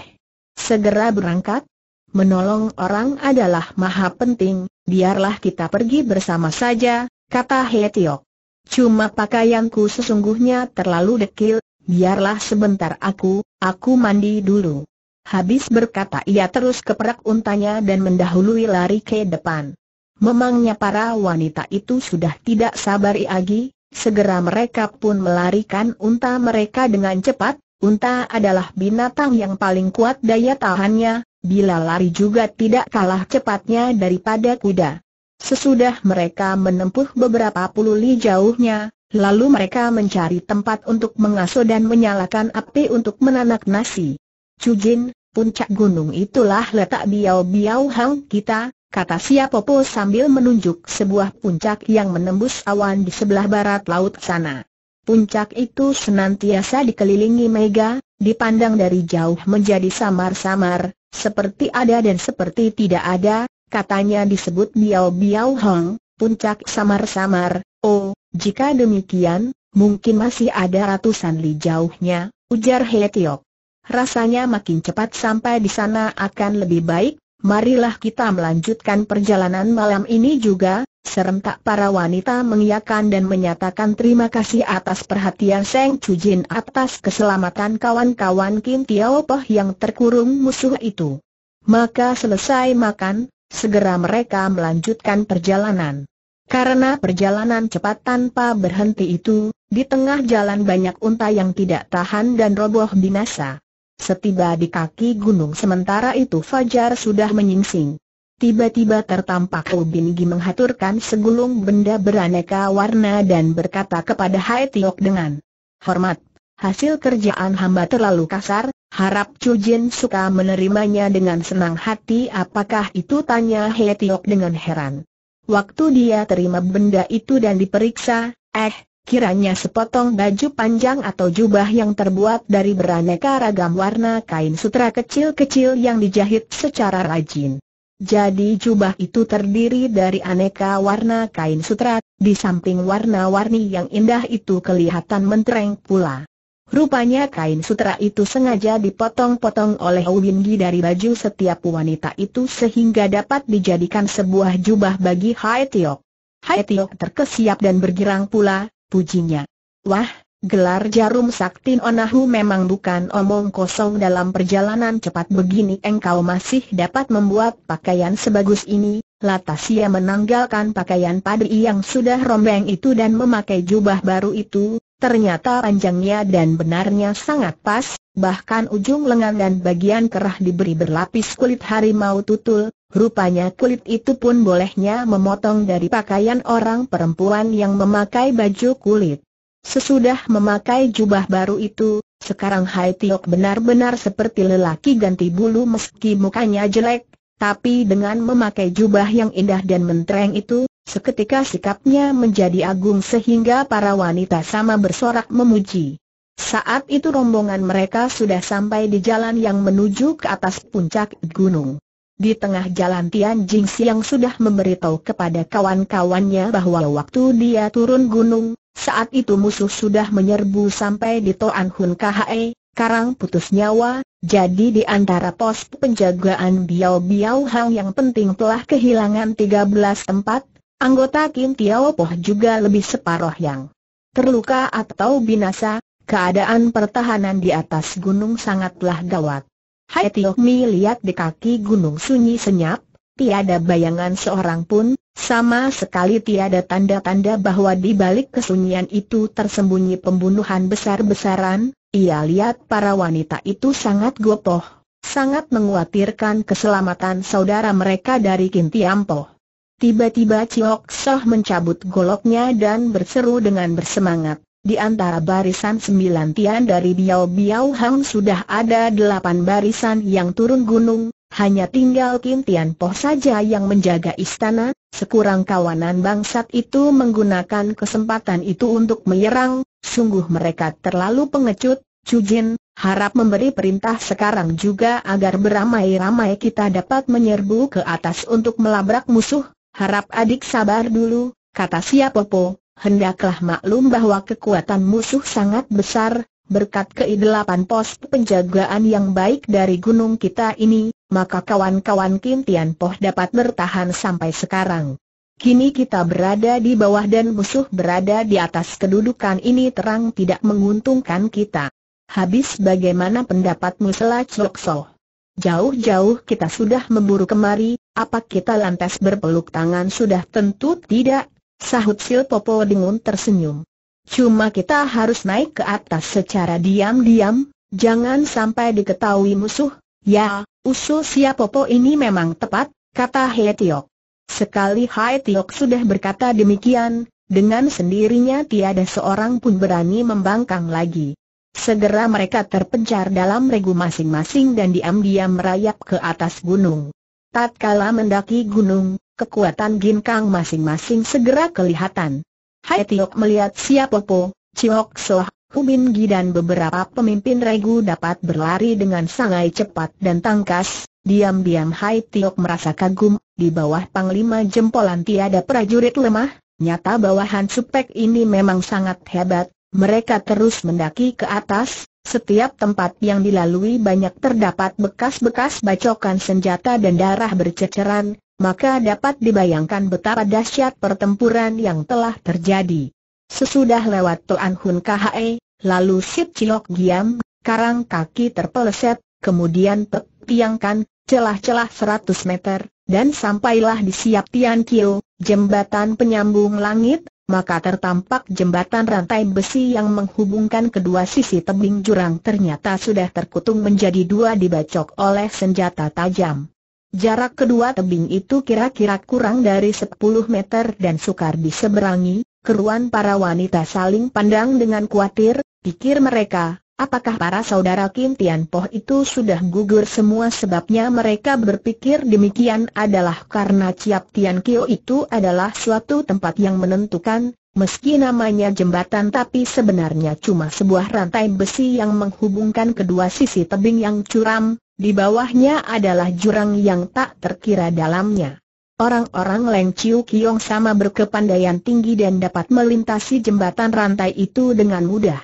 Segera berangkat? Menolong orang adalah maha penting, biarlah kita pergi bersama saja, kata Tiok. Cuma pakaianku sesungguhnya terlalu dekil, biarlah sebentar aku, aku mandi dulu. Habis berkata ia terus keperak untanya dan mendahului lari ke depan. Memangnya para wanita itu sudah tidak sabar lagi, segera mereka pun melarikan unta mereka dengan cepat, unta adalah binatang yang paling kuat daya tahannya, bila lari juga tidak kalah cepatnya daripada kuda. Sesudah mereka menempuh beberapa puluh li jauhnya, lalu mereka mencari tempat untuk mengasuh dan menyalakan api untuk menanak nasi. Cujin, puncak gunung itulah letak biau-biau hang kita, kata Siapopo sambil menunjuk sebuah puncak yang menembus awan di sebelah barat laut sana. Puncak itu senantiasa dikelilingi mega, dipandang dari jauh menjadi samar-samar, seperti ada dan seperti tidak ada, katanya disebut Biao Biao Hong, puncak samar-samar, oh, jika demikian, mungkin masih ada ratusan li jauhnya, ujar He Tiok. Rasanya makin cepat sampai di sana akan lebih baik, marilah kita melanjutkan perjalanan malam ini juga, serentak para wanita mengiakan dan menyatakan terima kasih atas perhatian Seng Jin atas keselamatan kawan-kawan Kim Tiao Poh yang terkurung musuh itu. Maka selesai makan, segera mereka melanjutkan perjalanan. Karena perjalanan cepat tanpa berhenti itu, di tengah jalan banyak unta yang tidak tahan dan roboh binasa. Setiba di kaki gunung sementara itu Fajar sudah menyingsing. Tiba-tiba tertampak Ubin Gi menghaturkan segulung benda beraneka warna dan berkata kepada Hai Tiok dengan Hormat, hasil kerjaan hamba terlalu kasar, harap Chu Jin suka menerimanya dengan senang hati apakah itu tanya Hai Tiok dengan heran. Waktu dia terima benda itu dan diperiksa, eh, Kiranya sepotong baju panjang atau jubah yang terbuat dari beraneka ragam warna kain sutra kecil-kecil yang dijahit secara rajin. Jadi jubah itu terdiri dari aneka warna kain sutra, di samping warna-warni yang indah itu kelihatan mentereng pula. Rupanya kain sutra itu sengaja dipotong-potong oleh Wingi dari baju setiap wanita itu sehingga dapat dijadikan sebuah jubah bagi Hai Tiok. Hai Tiok terkesiap dan bergirang pula, pujinya. Wah, gelar jarum sakti onahu memang bukan omong kosong dalam perjalanan cepat begini engkau masih dapat membuat pakaian sebagus ini, Latasia menanggalkan pakaian padi yang sudah rombeng itu dan memakai jubah baru itu, ternyata panjangnya dan benarnya sangat pas, bahkan ujung lengan dan bagian kerah diberi berlapis kulit harimau tutul, Rupanya kulit itu pun bolehnya memotong dari pakaian orang perempuan yang memakai baju kulit. Sesudah memakai jubah baru itu, sekarang Hai Tiok benar-benar seperti lelaki ganti bulu meski mukanya jelek, tapi dengan memakai jubah yang indah dan mentereng itu, seketika sikapnya menjadi agung sehingga para wanita sama bersorak memuji. Saat itu rombongan mereka sudah sampai di jalan yang menuju ke atas puncak gunung. Di tengah jalan Tian Jing Siang sudah memberitahu kepada kawan-kawannya bahwa waktu dia turun gunung, saat itu musuh sudah menyerbu sampai di Toan Hun Khe, Karang putus nyawa, jadi di antara pos penjagaan Biao Biao Hang yang penting telah kehilangan 13 tempat, anggota Kim Tiao Poh juga lebih separoh yang terluka atau binasa, keadaan pertahanan di atas gunung sangatlah gawat. Hai Tiok Mi lihat di kaki gunung sunyi senyap, tiada bayangan seorang pun, sama sekali tiada tanda-tanda bahwa di balik kesunyian itu tersembunyi pembunuhan besar-besaran, ia lihat para wanita itu sangat gopoh, sangat menguatirkan keselamatan saudara mereka dari Kintiampo. Tiba-tiba Ciok Soh mencabut goloknya dan berseru dengan bersemangat. Di antara barisan sembilan tian dari Biao Biao Hang sudah ada delapan barisan yang turun gunung, hanya tinggal Kim Tian Po saja yang menjaga istana, sekurang kawanan bangsat itu menggunakan kesempatan itu untuk menyerang, sungguh mereka terlalu pengecut, Cujin, harap memberi perintah sekarang juga agar beramai-ramai kita dapat menyerbu ke atas untuk melabrak musuh, harap adik sabar dulu, kata Siapopo, hendaklah maklum bahwa kekuatan musuh sangat besar, berkat keidelapan pos penjagaan yang baik dari gunung kita ini, maka kawan-kawan Kim Tian Poh dapat bertahan sampai sekarang. Kini kita berada di bawah dan musuh berada di atas kedudukan ini terang tidak menguntungkan kita. Habis bagaimana pendapatmu selacoksoh? Jauh-jauh kita sudah memburu kemari, apa kita lantas berpeluk tangan sudah tentu tidak, Sahut Sil Popo dengan tersenyum. Cuma kita harus naik ke atas secara diam-diam, jangan sampai diketahui musuh. Ya, usul Sia Popo ini memang tepat, kata Hei Tiok. Sekali Hei Tiok sudah berkata demikian, dengan sendirinya tiada seorang pun berani membangkang lagi. Segera mereka terpencar dalam regu masing-masing dan diam-diam merayap ke atas gunung. Tatkala mendaki gunung, kekuatan ginkang masing-masing segera kelihatan. Hai Tiok melihat siapa Po, Ciok Soh, Hubin Gi dan beberapa pemimpin regu dapat berlari dengan sangat cepat dan tangkas, diam-diam Hai Tiok merasa kagum, di bawah panglima jempolan tiada prajurit lemah, nyata bawahan supek ini memang sangat hebat, mereka terus mendaki ke atas, setiap tempat yang dilalui banyak terdapat bekas-bekas bacokan senjata dan darah berceceran, maka dapat dibayangkan betapa dahsyat pertempuran yang telah terjadi. Sesudah lewat Toan Hun KHE, lalu Sip Cilok Giam, karang kaki terpeleset, kemudian Pek Tiangkan, celah-celah 100 meter, dan sampailah di Siap Tian Kio, jembatan penyambung langit, maka tertampak jembatan rantai besi yang menghubungkan kedua sisi tebing jurang ternyata sudah terkutung menjadi dua dibacok oleh senjata tajam. Jarak kedua tebing itu kira-kira kurang dari 10 meter dan sukar diseberangi, keruan para wanita saling pandang dengan khawatir, pikir mereka, apakah para saudara Kim Tian Poh itu sudah gugur semua sebabnya mereka berpikir demikian adalah karena Ciap Tian Kio itu adalah suatu tempat yang menentukan, Meski namanya jembatan tapi sebenarnya cuma sebuah rantai besi yang menghubungkan kedua sisi tebing yang curam, di bawahnya adalah jurang yang tak terkira dalamnya. Orang-orang Leng Chiu Kiong sama berkepandaian tinggi dan dapat melintasi jembatan rantai itu dengan mudah.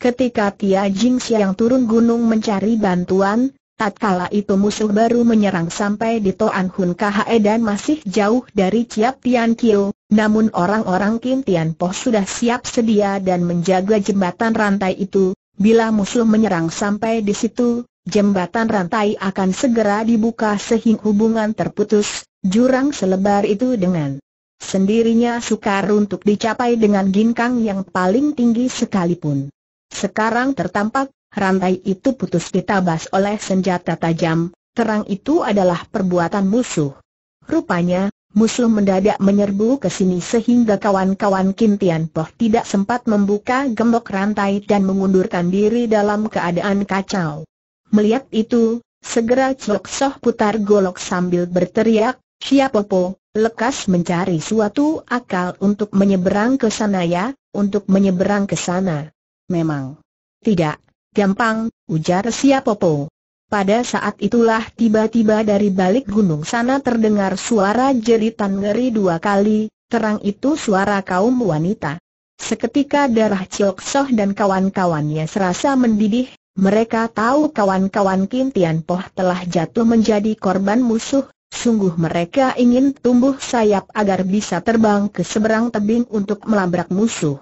Ketika Tia Jing Siang turun gunung mencari bantuan, tatkala itu musuh baru menyerang sampai di Toan Hun Khae dan masih jauh dari Ciap Tian Kiu, namun orang-orang Kim Tian Po sudah siap sedia dan menjaga jembatan rantai itu, bila musuh menyerang sampai di situ, jembatan rantai akan segera dibuka sehingga hubungan terputus, jurang selebar itu dengan sendirinya sukar untuk dicapai dengan ginkang yang paling tinggi sekalipun. Sekarang tertampak, rantai itu putus ditabas oleh senjata tajam, terang itu adalah perbuatan musuh. Rupanya, musuh mendadak menyerbu ke sini sehingga kawan-kawan Kintian Poh tidak sempat membuka gembok rantai dan mengundurkan diri dalam keadaan kacau. Melihat itu, segera Cok Soh putar golok sambil berteriak, Siapopo, lekas mencari suatu akal untuk menyeberang ke sana ya, untuk menyeberang ke sana. Memang tidak gampang, ujar Siapopo. Pada saat itulah tiba-tiba dari balik gunung sana terdengar suara jeritan ngeri dua kali, terang itu suara kaum wanita. Seketika darah Ciok Soh dan kawan-kawannya serasa mendidih, mereka tahu kawan-kawan Kintian Poh telah jatuh menjadi korban musuh, sungguh mereka ingin tumbuh sayap agar bisa terbang ke seberang tebing untuk melabrak musuh.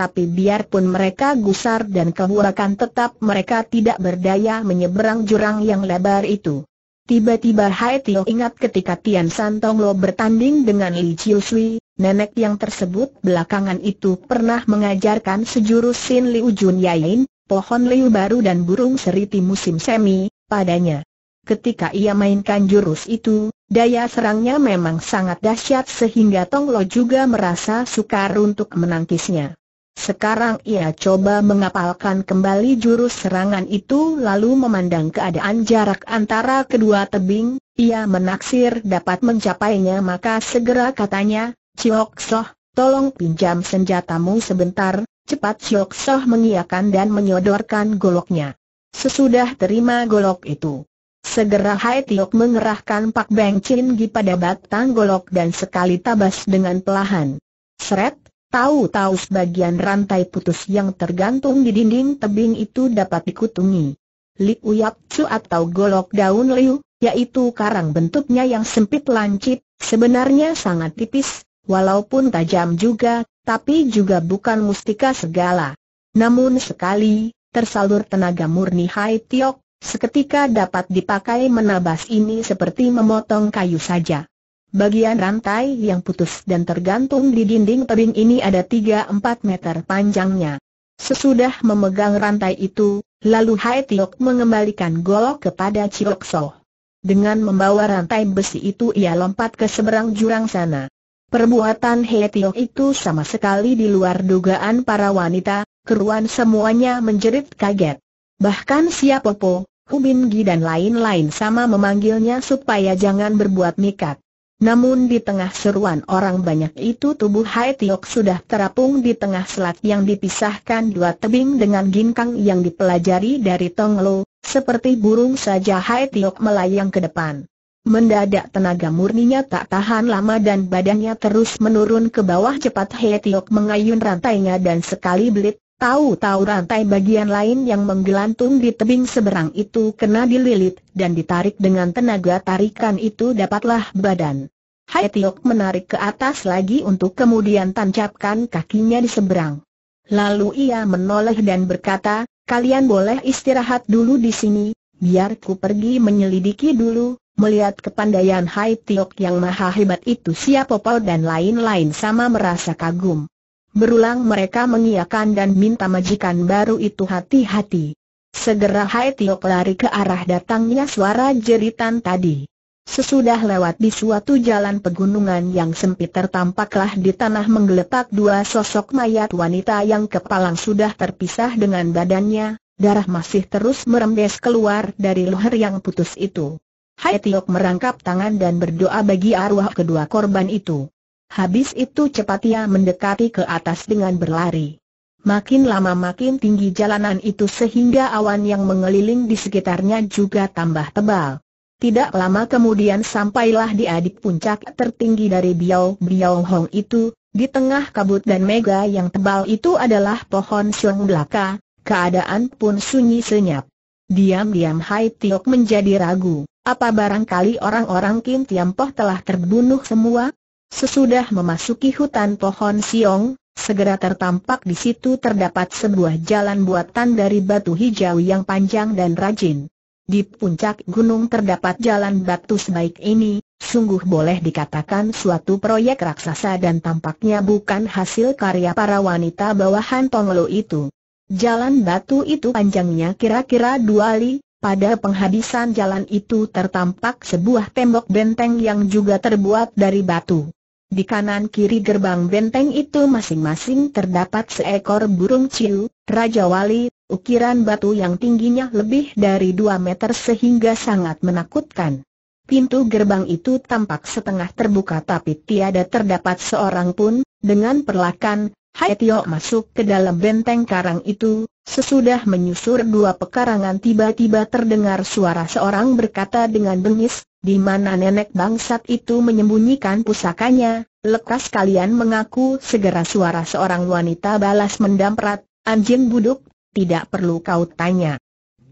Tapi biarpun mereka gusar dan kebuakan tetap mereka tidak berdaya menyeberang jurang yang lebar itu. Tiba-tiba Hai Tio ingat ketika Tian Santong Lo bertanding dengan Li Chiu Sui, nenek yang tersebut belakangan itu pernah mengajarkan sejurus Sin Liu Jun Yain, pohon liu baru dan burung seriti musim semi, padanya. Ketika ia mainkan jurus itu, daya serangnya memang sangat dahsyat sehingga Tong Lo juga merasa sukar untuk menangkisnya. Sekarang ia coba mengapalkan kembali jurus serangan itu lalu memandang keadaan jarak antara kedua tebing, ia menaksir dapat mencapainya maka segera katanya, Ciok Soh, tolong pinjam senjatamu sebentar, Cepat Siok Soh mengiakan dan menyodorkan goloknya. Sesudah terima golok itu, segera Hai Tiok mengerahkan Pak Beng Chin Gi pada batang golok dan sekali tabas dengan pelahan. Seret, tahu-tahu sebagian rantai putus yang tergantung di dinding tebing itu dapat dikutungi. Lik Uyak Chu atau golok daun liu, yaitu karang bentuknya yang sempit lancip, sebenarnya sangat tipis, walaupun tajam juga, tapi juga bukan mustika segala. Namun sekali, tersalur tenaga murni Hai Tiok, seketika dapat dipakai menabas ini seperti memotong kayu saja. Bagian rantai yang putus dan tergantung di dinding tebing ini ada 3-4 meter panjangnya. Sesudah memegang rantai itu, lalu Hai Tiok mengembalikan golok kepada Chiok Dengan membawa rantai besi itu ia lompat ke seberang jurang sana. Perbuatan Hetio itu sama sekali di luar dugaan para wanita, keruan semuanya menjerit kaget. Bahkan Siapopo, Hubingi dan lain-lain sama memanggilnya supaya jangan berbuat nikat. Namun di tengah seruan orang banyak itu tubuh Hai Tiok sudah terapung di tengah selat yang dipisahkan dua tebing dengan ginkang yang dipelajari dari Lo, seperti burung saja Hai Tiok melayang ke depan. Mendadak tenaga murninya tak tahan lama dan badannya terus menurun ke bawah cepat Hei mengayun rantainya dan sekali belit, tahu-tahu rantai bagian lain yang menggelantung di tebing seberang itu kena dililit, dan ditarik dengan tenaga tarikan itu dapatlah badan. Hai menarik ke atas lagi untuk kemudian tancapkan kakinya di seberang. Lalu ia menoleh dan berkata, kalian boleh istirahat dulu di sini, biar ku pergi menyelidiki dulu, Melihat kepandaian Hai Tiok yang maha hebat itu siapa dan lain-lain sama merasa kagum. Berulang mereka mengiakan dan minta majikan baru itu hati-hati. Segera Hai Tiok lari ke arah datangnya suara jeritan tadi. Sesudah lewat di suatu jalan pegunungan yang sempit tertampaklah di tanah menggeletak dua sosok mayat wanita yang kepala sudah terpisah dengan badannya, darah masih terus merembes keluar dari leher yang putus itu. Hai Tiok merangkap tangan dan berdoa bagi arwah kedua korban itu. Habis itu cepat ia mendekati ke atas dengan berlari. Makin lama makin tinggi jalanan itu sehingga awan yang mengeliling di sekitarnya juga tambah tebal. Tidak lama kemudian sampailah di adik puncak tertinggi dari Biao Biao Hong itu, di tengah kabut dan mega yang tebal itu adalah pohon siung belaka, keadaan pun sunyi senyap. Diam-diam Hai Tiok menjadi ragu. Apa barangkali orang-orang Kim Tiampoh telah terbunuh semua? Sesudah memasuki hutan pohon siong, segera tertampak di situ terdapat sebuah jalan buatan dari batu hijau yang panjang dan rajin. Di puncak gunung terdapat jalan batu sebaik ini, sungguh boleh dikatakan suatu proyek raksasa dan tampaknya bukan hasil karya para wanita bawahan Tonglo itu. Jalan batu itu panjangnya kira-kira dua li, pada penghabisan jalan itu tertampak sebuah tembok benteng yang juga terbuat dari batu. Di kanan kiri gerbang benteng itu masing-masing terdapat seekor burung ciu, Raja Wali, ukiran batu yang tingginya lebih dari 2 meter sehingga sangat menakutkan. Pintu gerbang itu tampak setengah terbuka tapi tiada terdapat seorang pun, dengan perlakan, Hai Tio masuk ke dalam benteng karang itu, sesudah menyusur dua pekarangan tiba-tiba terdengar suara seorang berkata dengan bengis, di mana nenek bangsat itu menyembunyikan pusakanya, lekas kalian mengaku segera suara seorang wanita balas mendamprat, anjing buduk, tidak perlu kau tanya.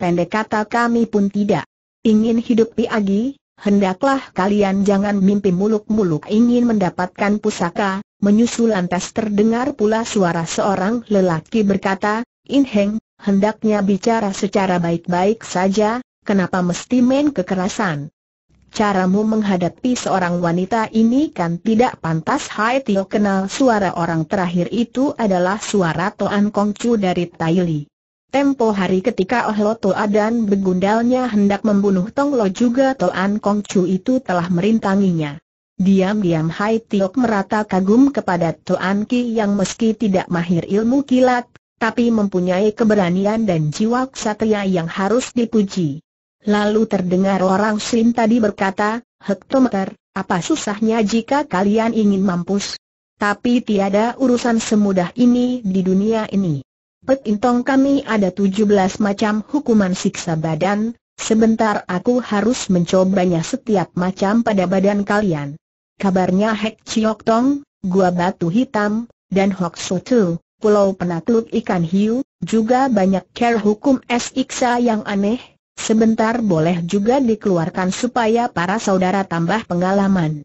Pendek kata kami pun tidak ingin hidup piagi, hendaklah kalian jangan mimpi muluk-muluk ingin mendapatkan pusaka, Menyusul lantas terdengar pula suara seorang lelaki berkata, In Heng, hendaknya bicara secara baik-baik saja, kenapa mesti main kekerasan? Caramu menghadapi seorang wanita ini kan tidak pantas Hai Tio kenal suara orang terakhir itu adalah suara Toan Kong Chu dari Li. Tempo hari ketika Oh Lo Toa Adan begundalnya hendak membunuh Tong Lo juga Toan Kong Chu itu telah merintanginya. Diam-diam Hai Tiok merata kagum kepada Tuan Ki yang meski tidak mahir ilmu kilat, tapi mempunyai keberanian dan jiwa ksatria yang harus dipuji. Lalu terdengar orang Sim tadi berkata, Hektometer, apa susahnya jika kalian ingin mampus? Tapi tiada urusan semudah ini di dunia ini. Petintong kami ada 17 macam hukuman siksa badan, sebentar aku harus mencobanya setiap macam pada badan kalian kabarnya Hek Chiok Tong, Gua Batu Hitam, dan Hok Tu, Pulau Penakluk Ikan Hiu, juga banyak care hukum S.I.K.S.A. yang aneh, sebentar boleh juga dikeluarkan supaya para saudara tambah pengalaman.